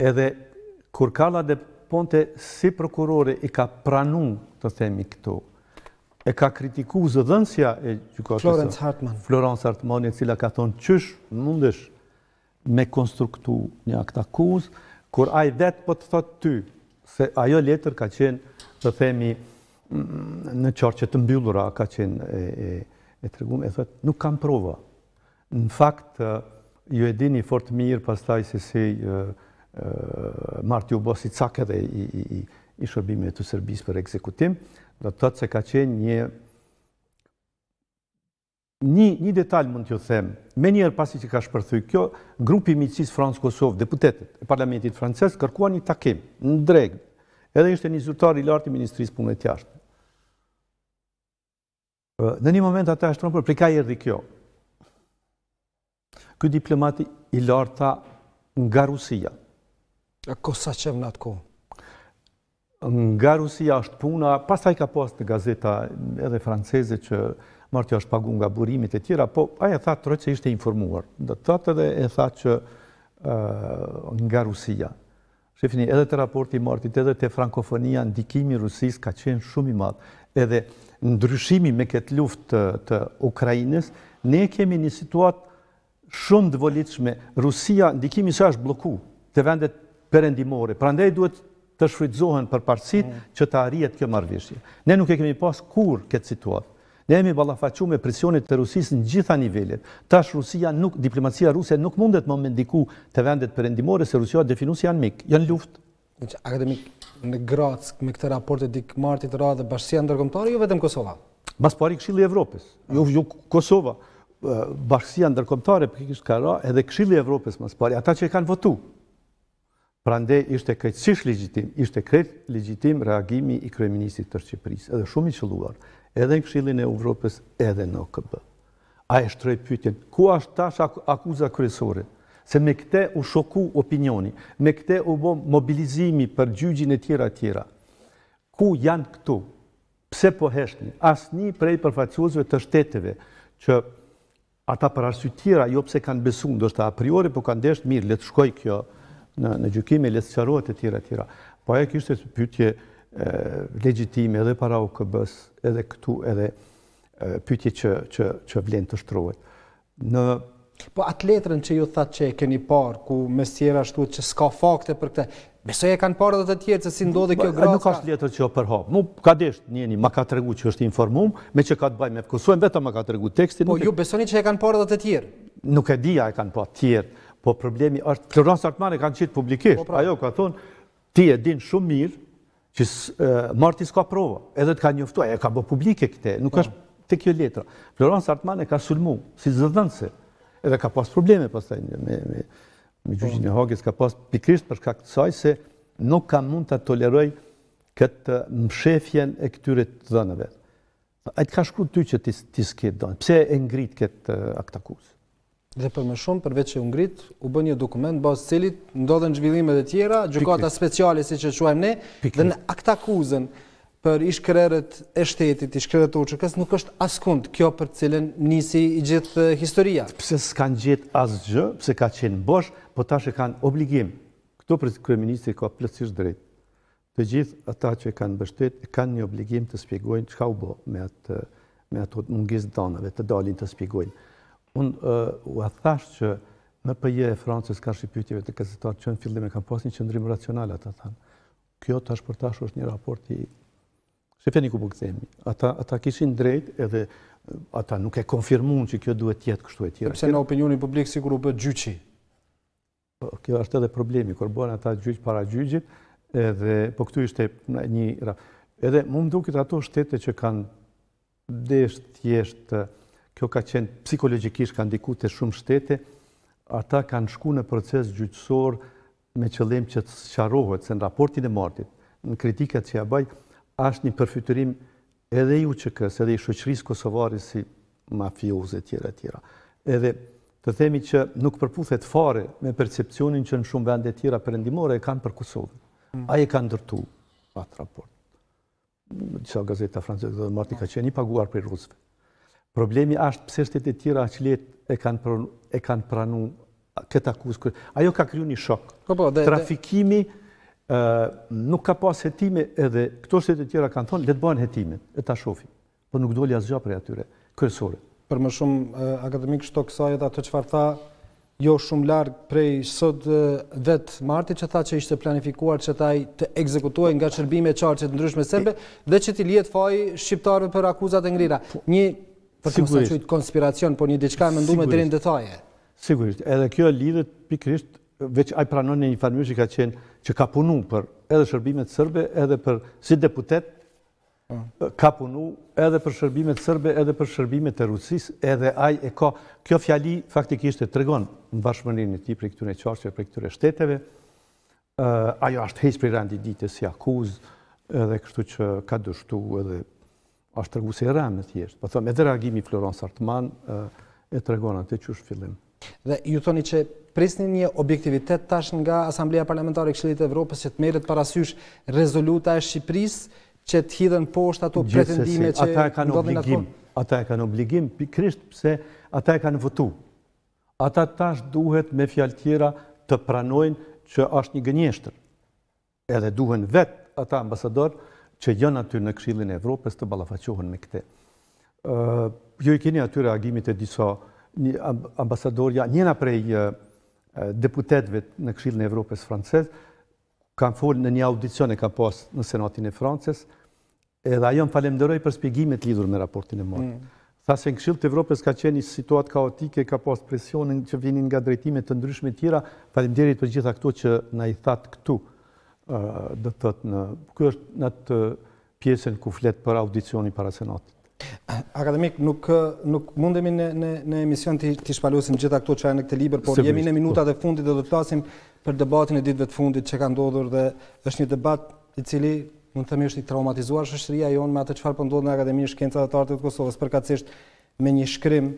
Speaker 2: Edhe kur ka lajtë dhe ponte, si prokurore i ka pranu të themi këto, e ka kritiku zëdhënsja e gjukatësë. Florence Hartman. Florence Hartman, e cila ka thonë, qësh, mundesh, me konstruktu një akt akuz, kur ai vetë po të thotë ty, se ajo letër ka qenë, të themi, mm, në qarqet të mbyllura, ka qenë e, e, të regumë, e thotë, nuk kam prova. Në fakt, ju e dini fort mirë, pas taj se si martë ju bësi cak edhe i, i, i, shërbimit të sërbis për ekzekutim, do të thotë se ka qenë një Një, një detalj mund t'ju them, me njerë pasi që ka shpërthuj kjo, grupi miqësisë Fransë-Kosovë, deputetet e parlamentit francesë, kërkua një takim, në dregë, edhe ishte një zyrtar i lartë i Ministrisë Punët Jashtë. Në një moment ata është rëmë për prika i erdi kjo. Kjo diplomati i larta nga Rusia.
Speaker 1: A kosa qëmë në atë kohë?
Speaker 2: Nga Rusia është puna, pas taj ka pas në gazeta edhe franceze që martja është pagun nga burimit e tjera, po a e tha të rëtë që ishte informuar. Dhe të tatë edhe e tha që nga Rusia. Shefini, edhe të raporti martit, edhe të frankofonia, ndikimi Rusis ka qenë shumë i madhë. Edhe ndryshimi me këtë luft të Ukrajines, ne kemi një situatë shumë dëvolitshme. Rusia, ndikimi sa është bloku të vendet përendimore. Pra duhet të shfridzohen për parësit mm. që të arijet kjo marvishje. Ne nuk e kemi pas kur këtë situatë. Ne jemi ballafaqur me presionin e Rusisë në gjitha nivelet. Tash Rusia nuk diplomacia ruse nuk mundet më mendiku të vendet perëndimore se Rusia definues janë mik,
Speaker 1: janë luftë. Në akademik në Gratsk me këtë raport të Dik Martit të radhë bashkia ndërkombëtare jo vetëm Kosova.
Speaker 2: Mbas pari Këshilli i Evropës, jo jo Kosova bashkësia ndërkombëtare për kështë ka edhe këshillë e Evropës më ata që i kanë votu. Pra ishte kajtësish legjitim, ishte kretë legjitim reagimi i Kryeministit të Shqipëris, edhe shumë i qëlluar, edhe në këshillin e Evropës, edhe në OKB. A e shtroj pytjen, ku ashtë tash akuza kërësore? Se me këte u shoku opinioni, me këte u bom mobilizimi për gjygjin e tjera tjera. Ku janë këtu? Pse po heshtni? Asni prej përfaciozve të shteteve që ata për arsy tjera, jo pse kanë besu, shta a priori, po kanë deshtë mirë, letë shkoj kjo në, në gjykime, letë qarohet e tjera tjera. Po e kështë e pytje legjitime edhe para OKB-s, edhe këtu edhe pyetje që që që vlen të shtrohet. Në
Speaker 1: Po atë letrën që ju thatë që e keni parë, ku mesjera ashtu që s'ka fakte për këte, besoj e kanë parë dhe të tjerë, që si ndodhe kjo gratë? Nuk ashtë
Speaker 2: letrë që o përhapë. Mu ka deshtë njeni, ma ka të regu që është informum, me që ka të bajme me fkusuem, vetëm ma ka të regu tekstin. Po ju
Speaker 1: besoni që e kanë parë dhe të
Speaker 2: tjerë? Nuk e dija e kanë parë tjerë, po problemi është, Florence Artmane kanë qitë publikisht, po pra. ajo ka thonë, ti e din shumë mirë, që Martis ka provo, edhe të ka njoftu, e ka bë publike këte, nuk është po. të kjo letra. Florence Artman e ka sulmu, si zëdhënëse, edhe ka pas probleme pas me, me, me, me gjyqin po. e hages, ka pas pikrisht për shkak të saj se nuk ka mund të toleroj këtë mshefjen e këtyre të dhënëve. A të ka shkru ty që ti s'ke dhënë? Pse e ngrit këtë uh,
Speaker 1: Dhe për më shumë, përveç e u ngrit, u bë një dokument bazë të cilit ndodhen zhvillimet e tjera, gjykata speciale siç e quajmë ne, dhe në akt akuzën për ishkrerët e shtetit, ishkrerët të UÇK-s nuk është askund kjo për të cilën nisi i gjithë historia.
Speaker 2: Pse s'kan gjet asgjë, pse ka qenë bosh, po tash e kanë obligim. Kto për kryeministri ka plotësisht drejt. Të gjithë ata që kanë mbështet, kanë një obligim të shpjegojnë çka u bë me atë me ato mungesë të dhënave të dalin të shpjegojnë. Unë u athash që në përje e Francës ka shqipytjeve të kazetarë që në fillime kam pas një qëndrim racional, ata thanë. Kjo tash për tash është një raport i... Shefeni ku përkëzemi. Ata kishin drejt edhe ata nuk e konfirmun që kjo duhet tjetë kështu e tjera. Pse në
Speaker 1: opinioni publik sigur u bët gjyqi?
Speaker 2: Po, kjo është edhe problemi, kërë bërën ata gjyqë para gjyqit, edhe po këtu ishte një... Edhe mund duke ato shtete që kanë deshtë tjeshtë kjo ka qenë psikologikisht ka ndiku të shumë shtete, ata kanë shku në proces gjyqësor me qëllim që të sharohet, se në raportin e martit, në kritikat që ja baj, ashtë një përfyturim edhe i UQK-s, edhe i shoqërisë Kosovari si mafioze tjera tjera. Edhe të themi që nuk përputhet fare me percepcionin që në shumë vende tjera përëndimore e kanë për Kosovën. Mm. A e kanë ndërtu atë raport. Në qëta gazeta franceze dhe martit ka po. qenë i paguar për rusëve. Problemi është pëse shtetit tjera që let e kanë pranu këtë akuskë. Ajo ka kryu një shok. Po, po, Trafikimi nuk ka pas jetime edhe këto shtetit tjera kanë thonë, letë bëhen jetimin e ta shofi, po nuk doli asë gjopë për atyre, kërësore.
Speaker 1: Për më shumë akademik shto kësajet atë që farë tha, jo shumë largë prej sot vetë marti që tha që ishte planifikuar që taj të ekzekutuaj nga qërbime qarë që të ndryshme sebe dhe që ti lijet faj shqiptarëve për akuzat e ngrira. Një për të mësa qëjtë konspiracion, por një diqka me ndume dhe rinë detaje.
Speaker 2: Sigurisht, edhe kjo lidhët pikrisht, veç aj pranon një një farmyrë që ka qenë, që ka punu për edhe shërbimet sërbe, edhe për si deputet, po. ka punu edhe për shërbimet sërbe, edhe për shërbimet e rusis, edhe aj e ka. Kjo fjali faktikisht e tregon në bashkëmërin e ti për këture qarqëve, për këture shteteve. Ajo është hejsh për randi si akuzë, edhe kështu që ka dështu, edhe është të e se i rëmë të jeshtë. Po thëmë, edhe reagimi Florence Artman e të regonë atë që është fillim.
Speaker 1: Dhe ju thoni që presni një objektivitet tash nga Asamblea Parlamentare e Këshillit Evropës që të merët parasysh rezoluta e Shqipëris që të hidhen poshtë ato pretendime që... Ata e kanë obligim,
Speaker 2: ata e kanë obligim, krisht pëse ata e kanë votu. Ata tash duhet me fjallë tjera të pranojnë që është një gënjeshtër. Edhe duhen vetë ata ambasadorë që janë aty në Këshillin e Evropës të balafaqohen me këte. Jo i keni aty reagimit e disa ambasadorja, njëna prej deputetve në Këshillin e Evropës frances, kam folë në një audicion e kam pas në senatin e frances, edhe ajo më falemderoj për spjegimet lidur me raportin e mërë. Mm. Tha se në kshillë të Evropës ka qeni situatë kaotike, ka pas presionin që vinin nga drejtimet të ndryshme tjera, falemderit për gjitha këto që na i thatë këtu dhe thët në... Kjo është në të pjesën ku fletë për audicioni para senatit.
Speaker 1: Akademik, nuk, nuk mundemi në, në, në emision të, të gjitha këto që e në këtë liber, por jemi në minutat po. e fundit dhe do të flasim për debatin e ditëve të fundit që ka ndodhur dhe është një debat i cili mund të themi është i traumatizuar shështëria jonë me atë çfarë po ndodh në Akademinë e Shkencave të Arteve të Kosovës, përkatësisht me një shkrim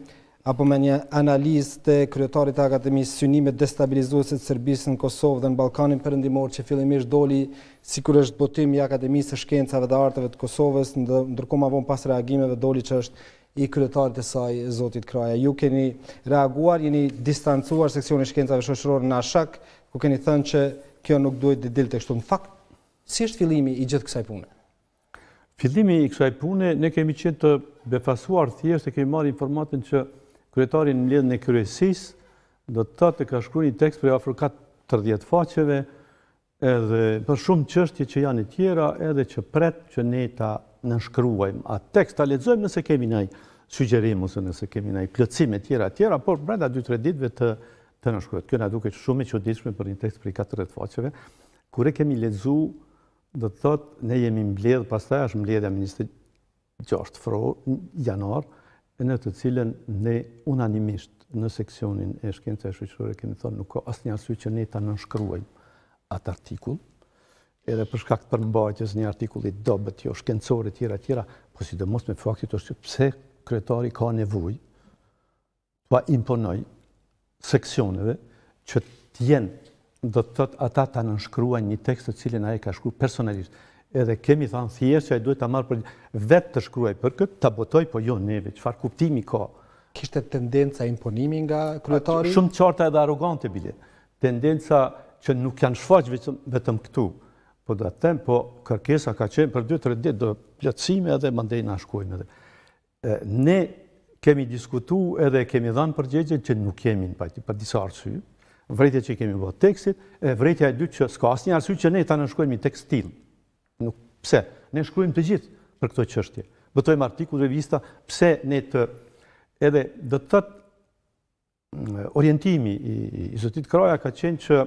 Speaker 1: apo me një analiz të kryetarit të akademisë synimet destabilizuese të Serbisë në Kosovë dhe në Ballkanin Perëndimor që fillimisht doli sikur është botim i Akademisë së Shkencave dhe Arteve të Kosovës, ndërkohë më vonë pas reagimeve doli që është i kryetarit të saj Zotit Kraja. Ju keni reaguar, jeni distancuar seksioni Shkencave Shoqërore në Ashak, ku keni thënë që kjo nuk duhet të dilte kështu. Në fakt, si është fillimi i gjithë kësaj pune? Fillimi i kësaj
Speaker 2: pune ne kemi qenë të befasuar thjesht e kemi marrë informatën që kryetari në mledhën e kryesis, do të ta të ka shkru një tekst për e afru 40 faqeve, edhe për shumë qështje që janë i tjera, edhe që pretë që ne ta nëshkruajmë A tekst ta ledzojmë nëse kemi nëjë sugjerim, ose nëse kemi nëjë plëcime tjera tjera, por brenda 2-3 ditve të, të nënshkruajtë. Kjo në duke që shumë e që për një tekst për e 40 faqeve, kure kemi ledzu, do të thotë, ne jemi mbledhë, pas taj është mbledhë a janarë, në të cilën ne unanimisht në seksionin e e shoqërore kemi thonë, nuk ka asnjë arsye që ne ta nënshkruajmë atë artikull edhe për shkak të përmbajtjes një artikulli dobët jo shkencore të tjera të tjera, por sidomos me faktin që pse kryetari ka nevojë pa imponoj seksioneve që t'jen do të thotë ata ta nënshkruajnë një tekst të cilin ai ka shkruar personalisht edhe kemi thanë thjesht që e duhet të marrë për vetë të shkruaj për këtë, të botoj, po jo neve, që farë kuptimi ka. Kishte tendenca imponimi nga kryetari? Shumë qarta edhe arogante, bilet. Tendenca që nuk janë shfaqë vetëm, këtu. Po dhe të temë, po kërkesa ka qenë për 2-3 ditë, do plëtsime edhe mandej në shkojnë edhe. ne kemi diskutu edhe kemi dhanë përgjegje që nuk kemi në pajti, për disa arsujë. Vretja që kemi bëhë tekstit, e e dytë që s'ka asë një që ne ta në shkojnë tekstilë. Pse? Ne shkruajmë të gjithë për këto çështje. Bëtojmë artikull revista, pse ne të edhe do të thotë mm, orientimi i, i, Zotit Kroja ka qenë që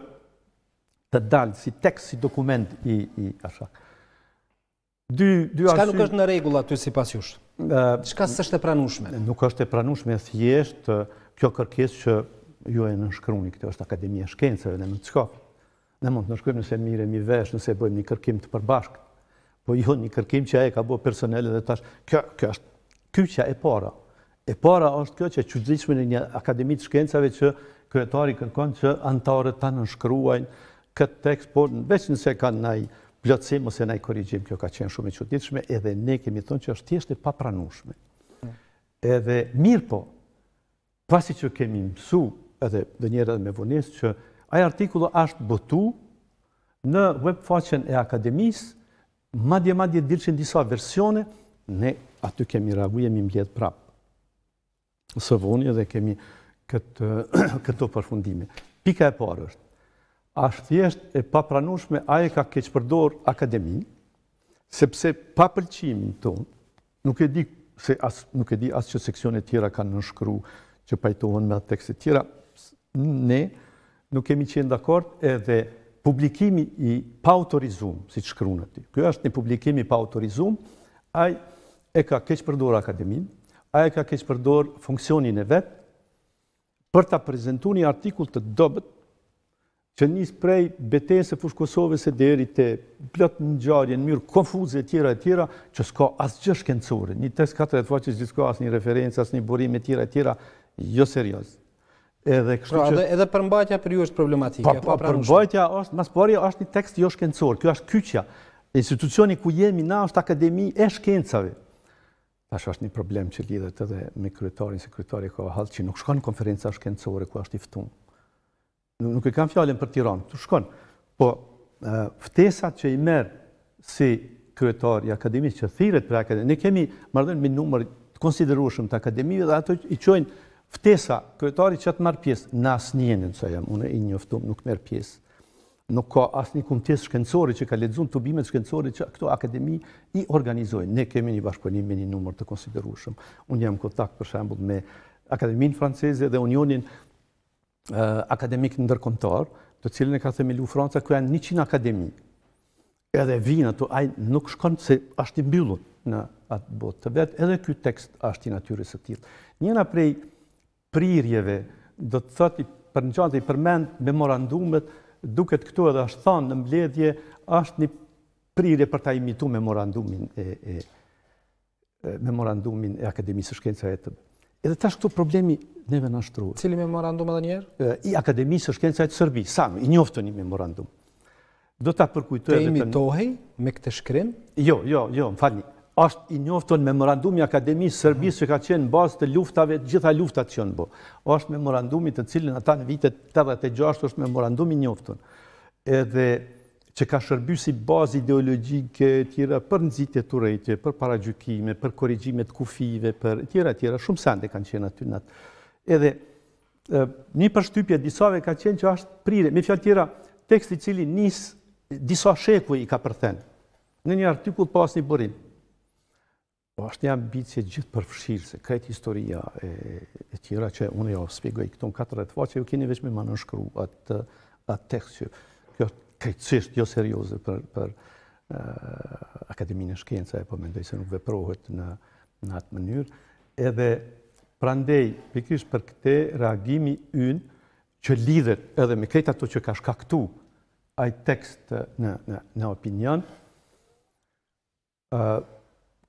Speaker 2: të dalë si tekst, si dokument i, i asha. Dy, dy nuk është
Speaker 1: në regull aty si pas jush?
Speaker 2: Qka së është e pranushme? Nuk është e pranushme, thjesht, kjo kërkes që ju e nënshkruni, këtë është Akademia Shkencëve në në të në mund të nëshkrujmë nëse mire mi vesh, nëse bëjmë një kërkim të përbashkë po jo një kërkim që aje ka bërë personelit edhe tash. Kjo është kyqja e para. E para është kjo që që gjithme në një akademit shkencave që kryetari kërkon që antarët ta në këtë tekst, po në beq nëse ka në nëjë plëtsim ose nëjë korijgjim, kjo ka qenë shumë i edhe ne kemi thonë që është tjeshtë e papranushme. Edhe mirë po, pasi që kemi mësu edhe dhe njërë edhe me vonisë që aje artikullo ashtë bëtu në web faqen e akademisë madje madje dilqin disa versione, ne aty kemi reagu, jemi mbjetë prapë. Së voni edhe kemi këtë, këto përfundime. Pika e parë është, ashtë jeshtë e papranushme a e ka keqëpërdor akademi, sepse pa pëlqimin tonë, nuk e di se as, nuk e di asë që seksionet tjera kanë nënshkru që pajtohen me atë tekstet tjera, ne nuk kemi qenë dakord edhe publikimi i pa autorizum, si të shkru në ti. Kjo është një publikimi pa autorizum, a e ka keqë përdor akademin, a e ka keqë përdor funksionin e vetë, për të prezentu një artikull të dobet, që njësë prej betesë e fushë Kosovës e deri të plëtë në gjarje, në mirë konfuzë e tjera e tjera, që s'ka asë gjë shkencore, një test katër e të faqës që s'ka asë një referencë, asë një burim e tjera e tjera, jo serios. Edhe kështu pra, që
Speaker 1: edhe përmbajtja për ju është problematike, pa po, po, pranueshme.
Speaker 2: Përmbajtja është, mas pari është një tekst jo shkencor. kjo është kyçja. Institucioni ku jemi na është Akademi e Shkencave. Tash është një problem që lidhet edhe me kryetarin, sekretari ka halë që nuk shkon në konferenca shkencore ku është i ftuar. Nuk e kam fjalën për Tiranë, tu shkon. Po ftesat që i merr si kryetar i akademisë që thiret për akademi, ne kemi marrëdhënë me numër të të akademive dhe ato i quajnë Ftesa, kryetari që të marrë pjesë, në asë njenin, që jam, une i njoftu, nuk merë pjesë. Nuk ka asë një kumë shkencori që ka ledzun të bimet shkencori që këto akademi i organizojnë. Ne kemi një bashkëpunim me një numër të konsiderushëm. Unë jam kontakt për shembul, me akademin franceze dhe unionin eh, akademik Ndërkontar, të cilën e ka të melu Franca, ku janë 100 akademi. Edhe vinë ato, a nuk shkonë se ashtë i mbyllun në atë botë të vetë, edhe këtë tekst ashtë i natyri së tjilë. Njëna prej prirjeve, do të thëti për në qatë i përmend memorandumet, duket këtu edhe është thonë në mbledhje, është një prirje për ta imitu memorandumin e, memorandumin e Akademisë Shkenca e të. Edhe tash këtu problemi neve në ashtruhe. Cili
Speaker 1: memorandum edhe njerë?
Speaker 2: I Akademisë Shkenca e të Sërbi, samë, i njoftë një memorandum. Do ta përkujtoj edhe të... Te imitohej
Speaker 1: me këtë shkrim?
Speaker 2: Jo, jo, jo, më falni është i njofton memorandumi Akademisë Sërbisë që ka qenë bazë të luftave, gjitha luftat që në bo. është memorandumi të cilin ata në vitet 86 është memorandumi njofton. Edhe që ka shërby si bazë ideologjikë tjera për nëzitje të rejtje, për paragjukime, për korrigjime të kufive, për tjera tjera, shumë sande kanë qenë aty në atë. Edhe një përshtypje disave ka qenë që është prire, me fjallë tjera teksti cili njësë disa shekuj i ka përthenë. Në një artikull pas një bërinë, Po është një ambicje gjithë përfshirë, se kretë historia e, tjera që unë jo spjegoj këto në katër e të faqe, ju keni veç me manën shkru atë, tekst që kjo krejtësisht jo serioze për, për eh, Akademinë Shkenca, e po mendoj se nuk veprohet në, atë mënyrë. Edhe prandej, pikrish për këte reagimi ynë që lidhet edhe me kretë ato që ka shkaktu ajë tekst në, në, opinion, uh,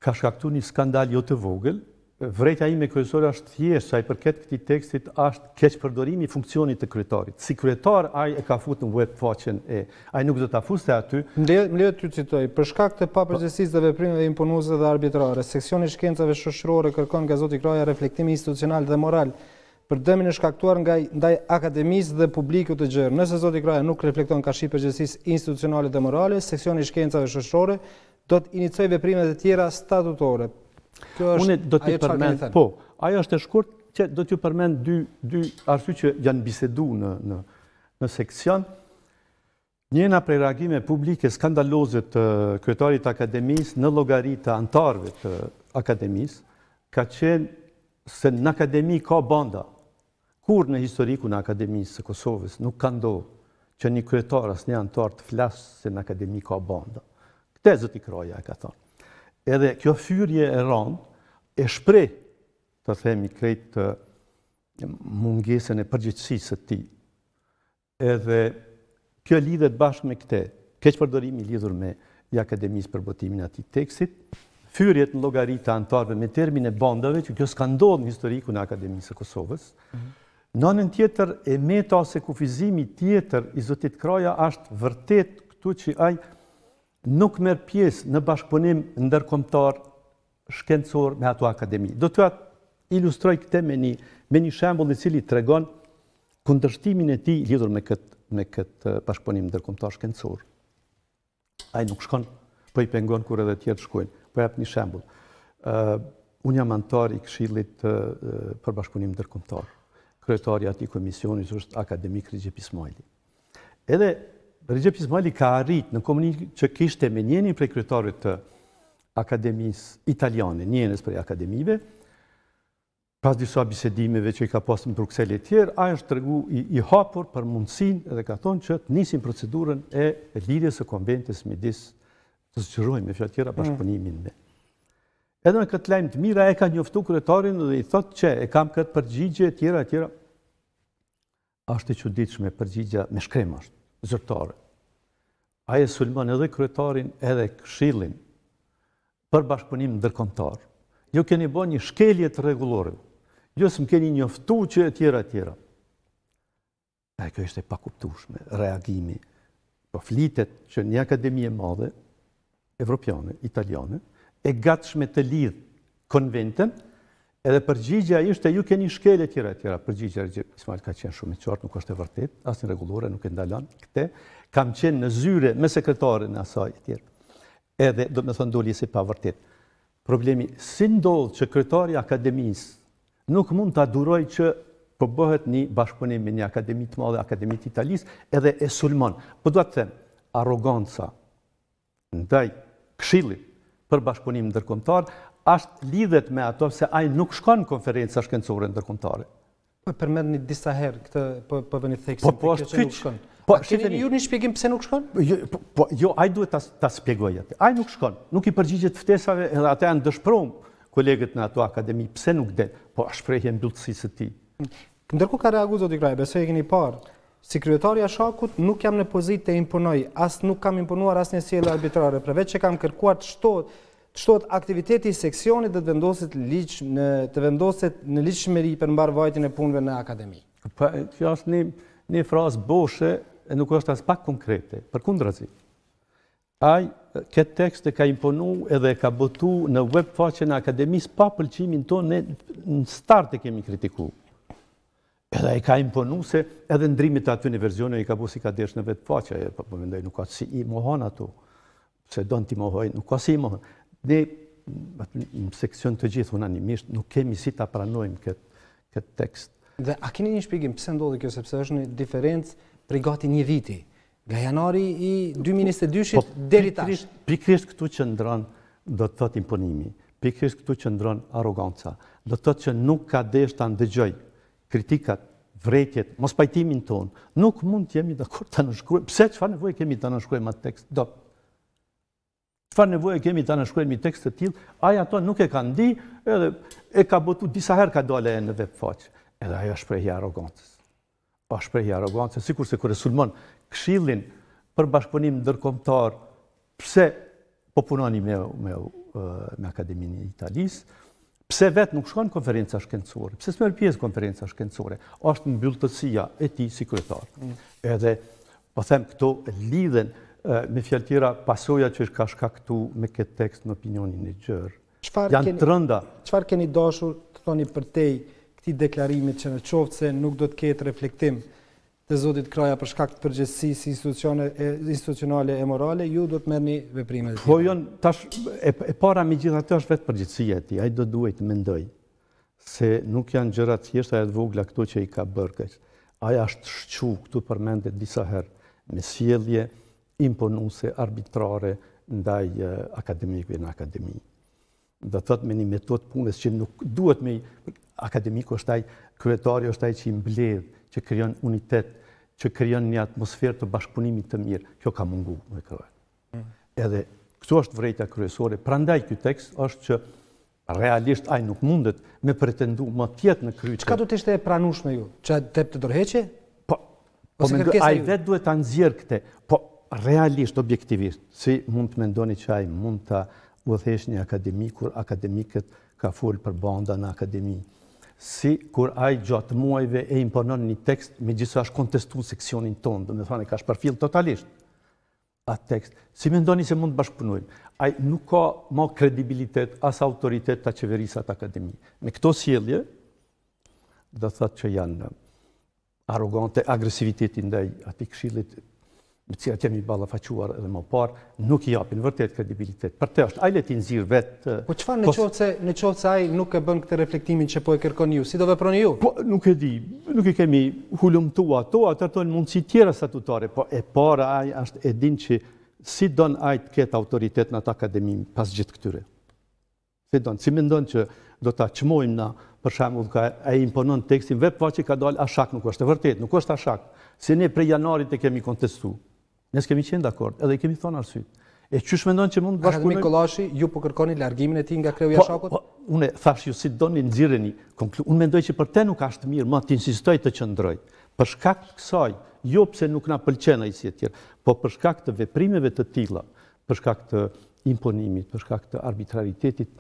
Speaker 2: ka shkaktu një skandal jo të vogël. Vrejtja ime kryesore është thjesht, sa i përket këti tekstit është keq përdorimi funksionit të kryetarit. Si kryetar, a e ka fut në web faqen e, a nuk dhe ta fuste
Speaker 1: aty. Më lehet të citoj, për shkak të papërgjësis dhe veprimeve imponuese dhe arbitrare, seksioni shkencave shoshrore kërkon nga Zoti kraja reflektimi institucional dhe moral për dëmin e shkaktuar nga ndaj akademis dhe publiku të gjërë. Nëse Zoti Kroja nuk reflekton ka shi institucionale dhe morale, seksioni shkencave do të inicioj veprimet e tjera statutore. Kjo është Unë do të përmend, po. Ajo është e shkurt që do t'ju përmend dy dy
Speaker 2: arsye që janë bisedu në në në seksion. Njëna prej reagime publike skandaloze të kryetarit akademisë në llogari të antarëve të akademisë ka qenë se në akademi ka banda. Kur në historiku në akademisë së Kosovës nuk ka ndohë që një kryetar asë një antar të flasë se në akademi ka banda. Këte zëti kroja, e ka thonë. Edhe kjo fyrje e rronë, e shprej, të themi, krejtë të mungesën e përgjithsisë të ti. Edhe kjo lidhet bashkë me këte, keq përdorimi lidhur me i Akademisë për botimin ati tekstit, fyrjet në logaritë të antarëve me termin e bandave, që kjo s'ka ndodhë në historiku në Akademisë e Kosovës, mm në në tjetër e meta ose kufizimi tjetër i zotit kroja ashtë vërtet këtu që ajë nuk merë pjesë në bashkëpunim ndërkomtar shkencor me ato akademi. Do të atë ilustroj këte me një, me një shembol në cili të regon këndërshtimin e ti lidur me këtë, me këtë bashkëpunim ndërkomtar shkencor. Ajë nuk shkon, po i pengon kur edhe tjertë shkojnë. Po e apë një shembol. unë jam antar i këshillit për bashkëpunim ndërkomtar. Kryetari ati komisionit është Akademi Krigje Pismajli. Edhe Rigjep Ismaili ka arrit në komunikë që kishte me njenin prej kryetarit të akademis italiane, njenës prej akademive, pas disa bisedimeve që i ka postë në Bruxelles e tjerë, a është të regu i, hapur për mundësin edhe ka thonë që të nisin procedurën e lidhjes e konventës me disë të zgjërojnë me tjera bashkëpunimin me. Edhe me këtë lejmë të mira, e ka njoftu kryetarin dhe i thotë që e kam këtë përgjigje tjera tjera. Ashtë e që ditë shme përgjigja me shkrem ashtë zërtare. Aje sulman edhe kryetarin edhe këshillin për bashkëpunim në dërkomtar. Jo keni bo një shkelje të regulore, jo së më keni njoftu që e tjera, tjera. E kjo ishte pakuptushme, reagimi, po flitet që një akademi e madhe, evropiane, italiane, e gatshme të lidhë konventën, Edhe përgjigja ishte ju keni shkelje tjera tjera. Përgjigja e Ismail ka qenë shumë i qartë, nuk është e vërtet, asnjë rregullore nuk e ndalon këtë. Kam qenë në zyre me sekretarin e asaj tjetër. Edhe do të thonë doli si pa vërtet. Problemi si ndodh që kryetari i akademisë nuk mund ta aduroj që po bëhet një bashkëpunim me një akademi të madhe, akademi të italisë, edhe e sulmon. Po do të them, arroganca ndaj këshillit për bashkëpunim ndërkombëtar ashtë lidhet me ato se ajë nuk shkon konferenca shkencore në tërkomtare.
Speaker 1: Po përmend një disa herë këtë po po vëni theksin po, po, nuk shkon. Po shiteni ju një shpjegim pse nuk shkon?
Speaker 2: Jo, po, po jo, ai duhet ta ta shpjegoj atë. Ai nuk shkon, nuk i përgjigjet ftesave, edhe ata janë dëshpërum kolegët në ato akademi pse nuk del. Po shprehje mbyllësisë të ti.
Speaker 1: Ndërko ka reagu zotë i kraj, beso e keni parë, si kryetari a shakut nuk jam në pozit të imponoj, as nuk kam imponuar as një sjelë arbitrare, preveq që kam kërkuar të shtotë Shtot aktiviteti i seksionit dhe të vendosit, në, të shmeri në për mbarë vajtën e punëve në akademi?
Speaker 2: Pa, kjo është një, një frasë boshe e nuk është asë pak konkrete, për kundra zi. Aj, këtë tekst e ka imponu edhe e ka botu në web faqen e akademis pa pëlqimin tonë në, në start e kemi kritiku. Edhe e ka imponu se edhe ndrimit aty në verzionë e ka bu si ka desh në vetë faqa, e pa po, po, nuk ka si i mohon ato, se do në ti mohoj, nuk ka si i mohon. Ne, në seksion
Speaker 1: të gjithë unanimisht, nuk kemi si ta pranojmë këtë kët tekst. Dhe a keni një shpikim pëse ndodhe kjo, sepse është një diferencë për gati një viti, nga janari i 2022-shit po, deri tash? Pikrisht këtu që ndronë do të thot imponimi, pikrisht këtu
Speaker 2: që ndronë aroganca, do të thot që nuk ka desh të ndëgjoj kritikat, vretjet, mos pajtimin tonë, nuk mund të jemi dhe kur të nëshkruem, pse që fa nevoj kemi të nëshkruem atë tekst, do Qëfar nevoje kemi të nëshkruajmë i tekst të tilë, aja ato nuk e ka ndi, edhe e ka botu disa herë ka dole e në web faqë. Edhe ajo është prej arogantës. O është prej i arogantës, sikur se kërë sulmon këshillin për bashkëpunim ndërkomtar, pse po punoni me, me, me Akademinë Italisë, pse vetë nuk shkonë konferenca shkencore, pse s'merë pjesë konferenca shkencore, është është mbyllëtësia e ti si kërëtar. Mm. Edhe, po them, këto lidhen, një fjallë tira pasoja që është ka shkaktu me këtë tekst në opinionin e gjërë. Janë të rënda.
Speaker 1: Qëfar keni dashur të thoni përtej këti deklarimit që në qoftë se nuk do të ketë reflektim të zotit kraja për shkakt përgjësi si institucionale e morale, ju do të merë një
Speaker 2: veprime Po, jon, tash, e para me gjitha të është vetë përgjësia ti, a i do duhet të mendoj se nuk janë gjëra të tjeshtë aja të vogla këto që i ka bërkës. Aja është shqu këtu përmendet disa herë me sjellje, imponuse arbitrare ndaj akademikve në akademi. Dhe të thotë me një metodë punës që nuk duhet me... Akademik është taj, kryetari është taj që i mbledh, që kryon unitet, që kryon një atmosferë të bashkëpunimit të mirë. Kjo ka mungu me kërë. Mm. Edhe këtu është vrejta kryesore. Pra ndaj kjo tekst është që realisht ajë nuk mundet me pretendu më tjetë në kryetë. Qëka du të ishte e pranush me ju? Qa tep të dorheqe? Po, po ajë vetë duhet të anëzirë këte. Po, realisht, objektivisht, si mund të mendoni që ai mund të vëdhesh një akademi, kur akademikët ka full për banda në akademi, si kur ai gjatë muajve e imponon një tekst, me gjithësë ashtë kontestu seksionin tonë, dhe me thane ka shparfil totalisht atë tekst, si mendoni se mund të bashkëpunuim, Ai nuk ka ma kredibilitet as autoritet të qeverisat akademi. Me këto sjelje, dhe thotë që janë arrogante, agresivitetin dhe ati këshillit më cira të jemi balafaquar edhe më parë, nuk i apin vërtet kredibilitet. Për të është, ajle ti nëzirë vetë... Eh,
Speaker 1: po qëfa në qovëce, në qovëce aj nuk e bën këtë reflektimin që po e kërkon ju? Si do veproni ju? Po, nuk e di, nuk i kemi
Speaker 2: hullumtu ato, atë mundësi tjera statutare, po e para aj është e din që si donë aj të ketë autoritet në atë akademim pas gjithë këtyre. Si donë, si me ndonë që do ta qmojmë na, për ka e imponon tekstin, vepë faqe ka dalë, ashak nuk është, vërtet, nuk është ashak, se ne prej janarit e kemi kontestu. Ne s'kemi qenë dakord, edhe i kemi thonë arsyet. E çu shmendon që mund
Speaker 1: të bashkë me Kollashi ju po kërkoni largimin e tij nga kreu po, jashakut? Po,
Speaker 2: unë thash ju si doni nxirreni. Unë mendoj që për te nuk është mirë, më të insistoj të qëndroj. Për shkak të kësaj, jo pse nuk na pëlqen ai si e tjerë, po për shkak të veprimeve të tilla, për shkak të imponimit, për shkak të arbitraritetit,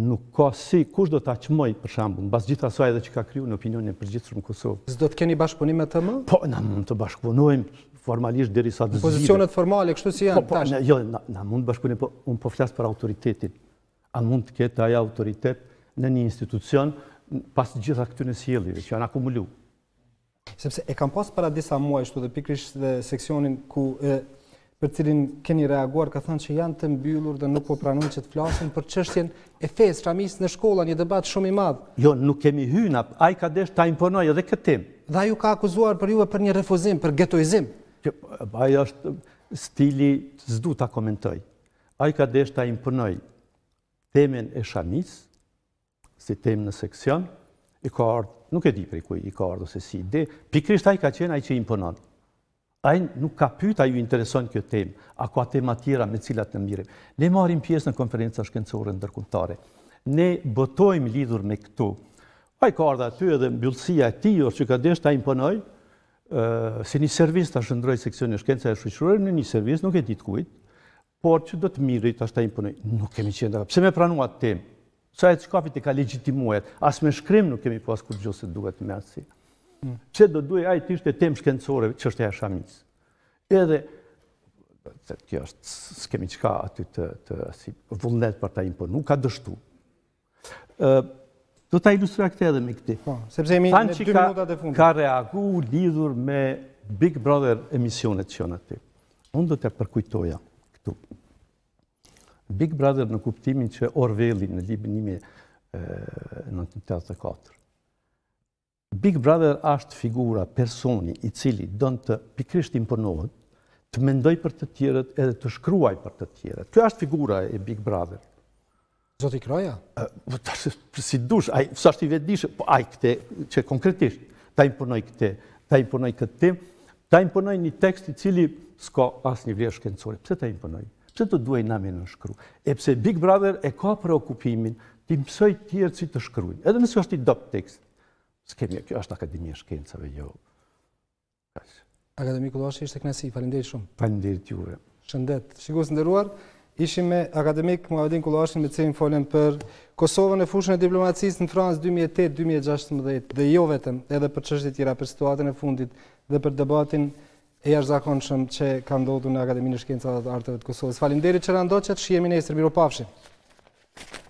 Speaker 2: nuk ka si kush do ta çmoj për shembull mbas gjitha asaj edhe që ka kriju në opinionin e përgjithshëm Kosovës. Do të keni bashkëpunim të TM? Po, na mund të bashkëpunojmë formalisht dheri sa të Pozicionet
Speaker 1: formale, kështu si janë po, po, tashë? Jo,
Speaker 2: na mund të bashkëpunim, po unë po për autoritetin. A mund të ketë aja autoritet në një institucion pas gjitha këtë në që janë akumuluar?
Speaker 1: Sepse e kam pas para disa muaj, shtu dhe pikrish dhe seksionin ku për cilin keni reaguar, ka thënë që janë të mbyllur dhe nuk po pranun që të flasën për qështjen e fesë, ramisë në shkolla, një debat shumë i madhë. Jo, nuk kemi hyna, a i ka deshë ta imponojë edhe këtim. Dhe a ju ka akuzuar për juve për një refuzim, për getojzim. Aja është stili
Speaker 2: zdu të komentoj. Aja ka desh ta impunoj temen e shamis, si temen në seksion, i ka ardhë, nuk e di për i kuj, i ka ardhë ose si ide, pikrisht aja ka qenë aja që impunoj. Aja nuk ka pyt, ju intereson kjo tem, a ku tema tjera me cilat në mirem. Ne marim pjesë në konferenca shkencore në dërkumtare. Ne botojmë lidhur me këtu. Aja ka ardhë aty edhe mbjullësia e ti, orë që ka desh ta impunoj, si një servis të shëndroj seksioni e shkenca e shëqërorë në një servis, nuk e ditë kujt, por që do të mirë i të ta imponoj. Nuk kemi qenë të kapë. Pse me pranuat tem? Sa e të shkafit e ka legjitimuet? As me shkrim nuk kemi pas kur gjo se duhet me atësi. Hmm. Pse do duhe ajë të ishte tem shkencore që është e shamis? Edhe, kjo është, s'kemi qka aty të vullnet për ta imponu, ka dështu. Do të ilustruja këtë edhe me këti. Po, sepse mi në 2 minutat e fundit. Ka reagu lidhur me Big Brother emisionet që në ti. Unë do të përkujtoja këtu. Big Brother në kuptimin që Orwelli në libën nimi 1984. Big Brother ashtë figura, personi i cili dënë të pikrisht imponohet, të mendoj për të tjeret edhe të shkruaj për të tjeret. Kjo ashtë figura e Big Brother. Zoti Kroja? Po si dush, a i vetë i po a këte, që konkretisht, ta im përnoj këte, ta im përnoj këtë tim, ta im përnoj një tekst i cili s'ko asë një vrija shkencore. Pse ta im përnoj? Pse të duaj nami në shkru? Epse Big Brother e ka preokupimin, ti mësoj tjerë si të shkrujnë. Edhe nësë është i dopt tekst. S'kemi, kjo është Akademia Shkencave, jo.
Speaker 1: Akademi Kulloshe, ishte Knesi, falimderi shumë. Falimderi t'juve. Shëndet, shikus ndëruar ishim me akademik Muhamedin Kullashin me cilin folëm për Kosovën e fushën e diplomacisë në Francë 2008-2016 dhe jo vetëm edhe për çështjet tjera për situatën e fundit dhe për debatin e jashtëzakonshëm që ka ndodhur në Akademinë e Shkencave dhe Arteve të Kosovës. Faleminderit që na ndoqët, shihemi nesër, miropafshim.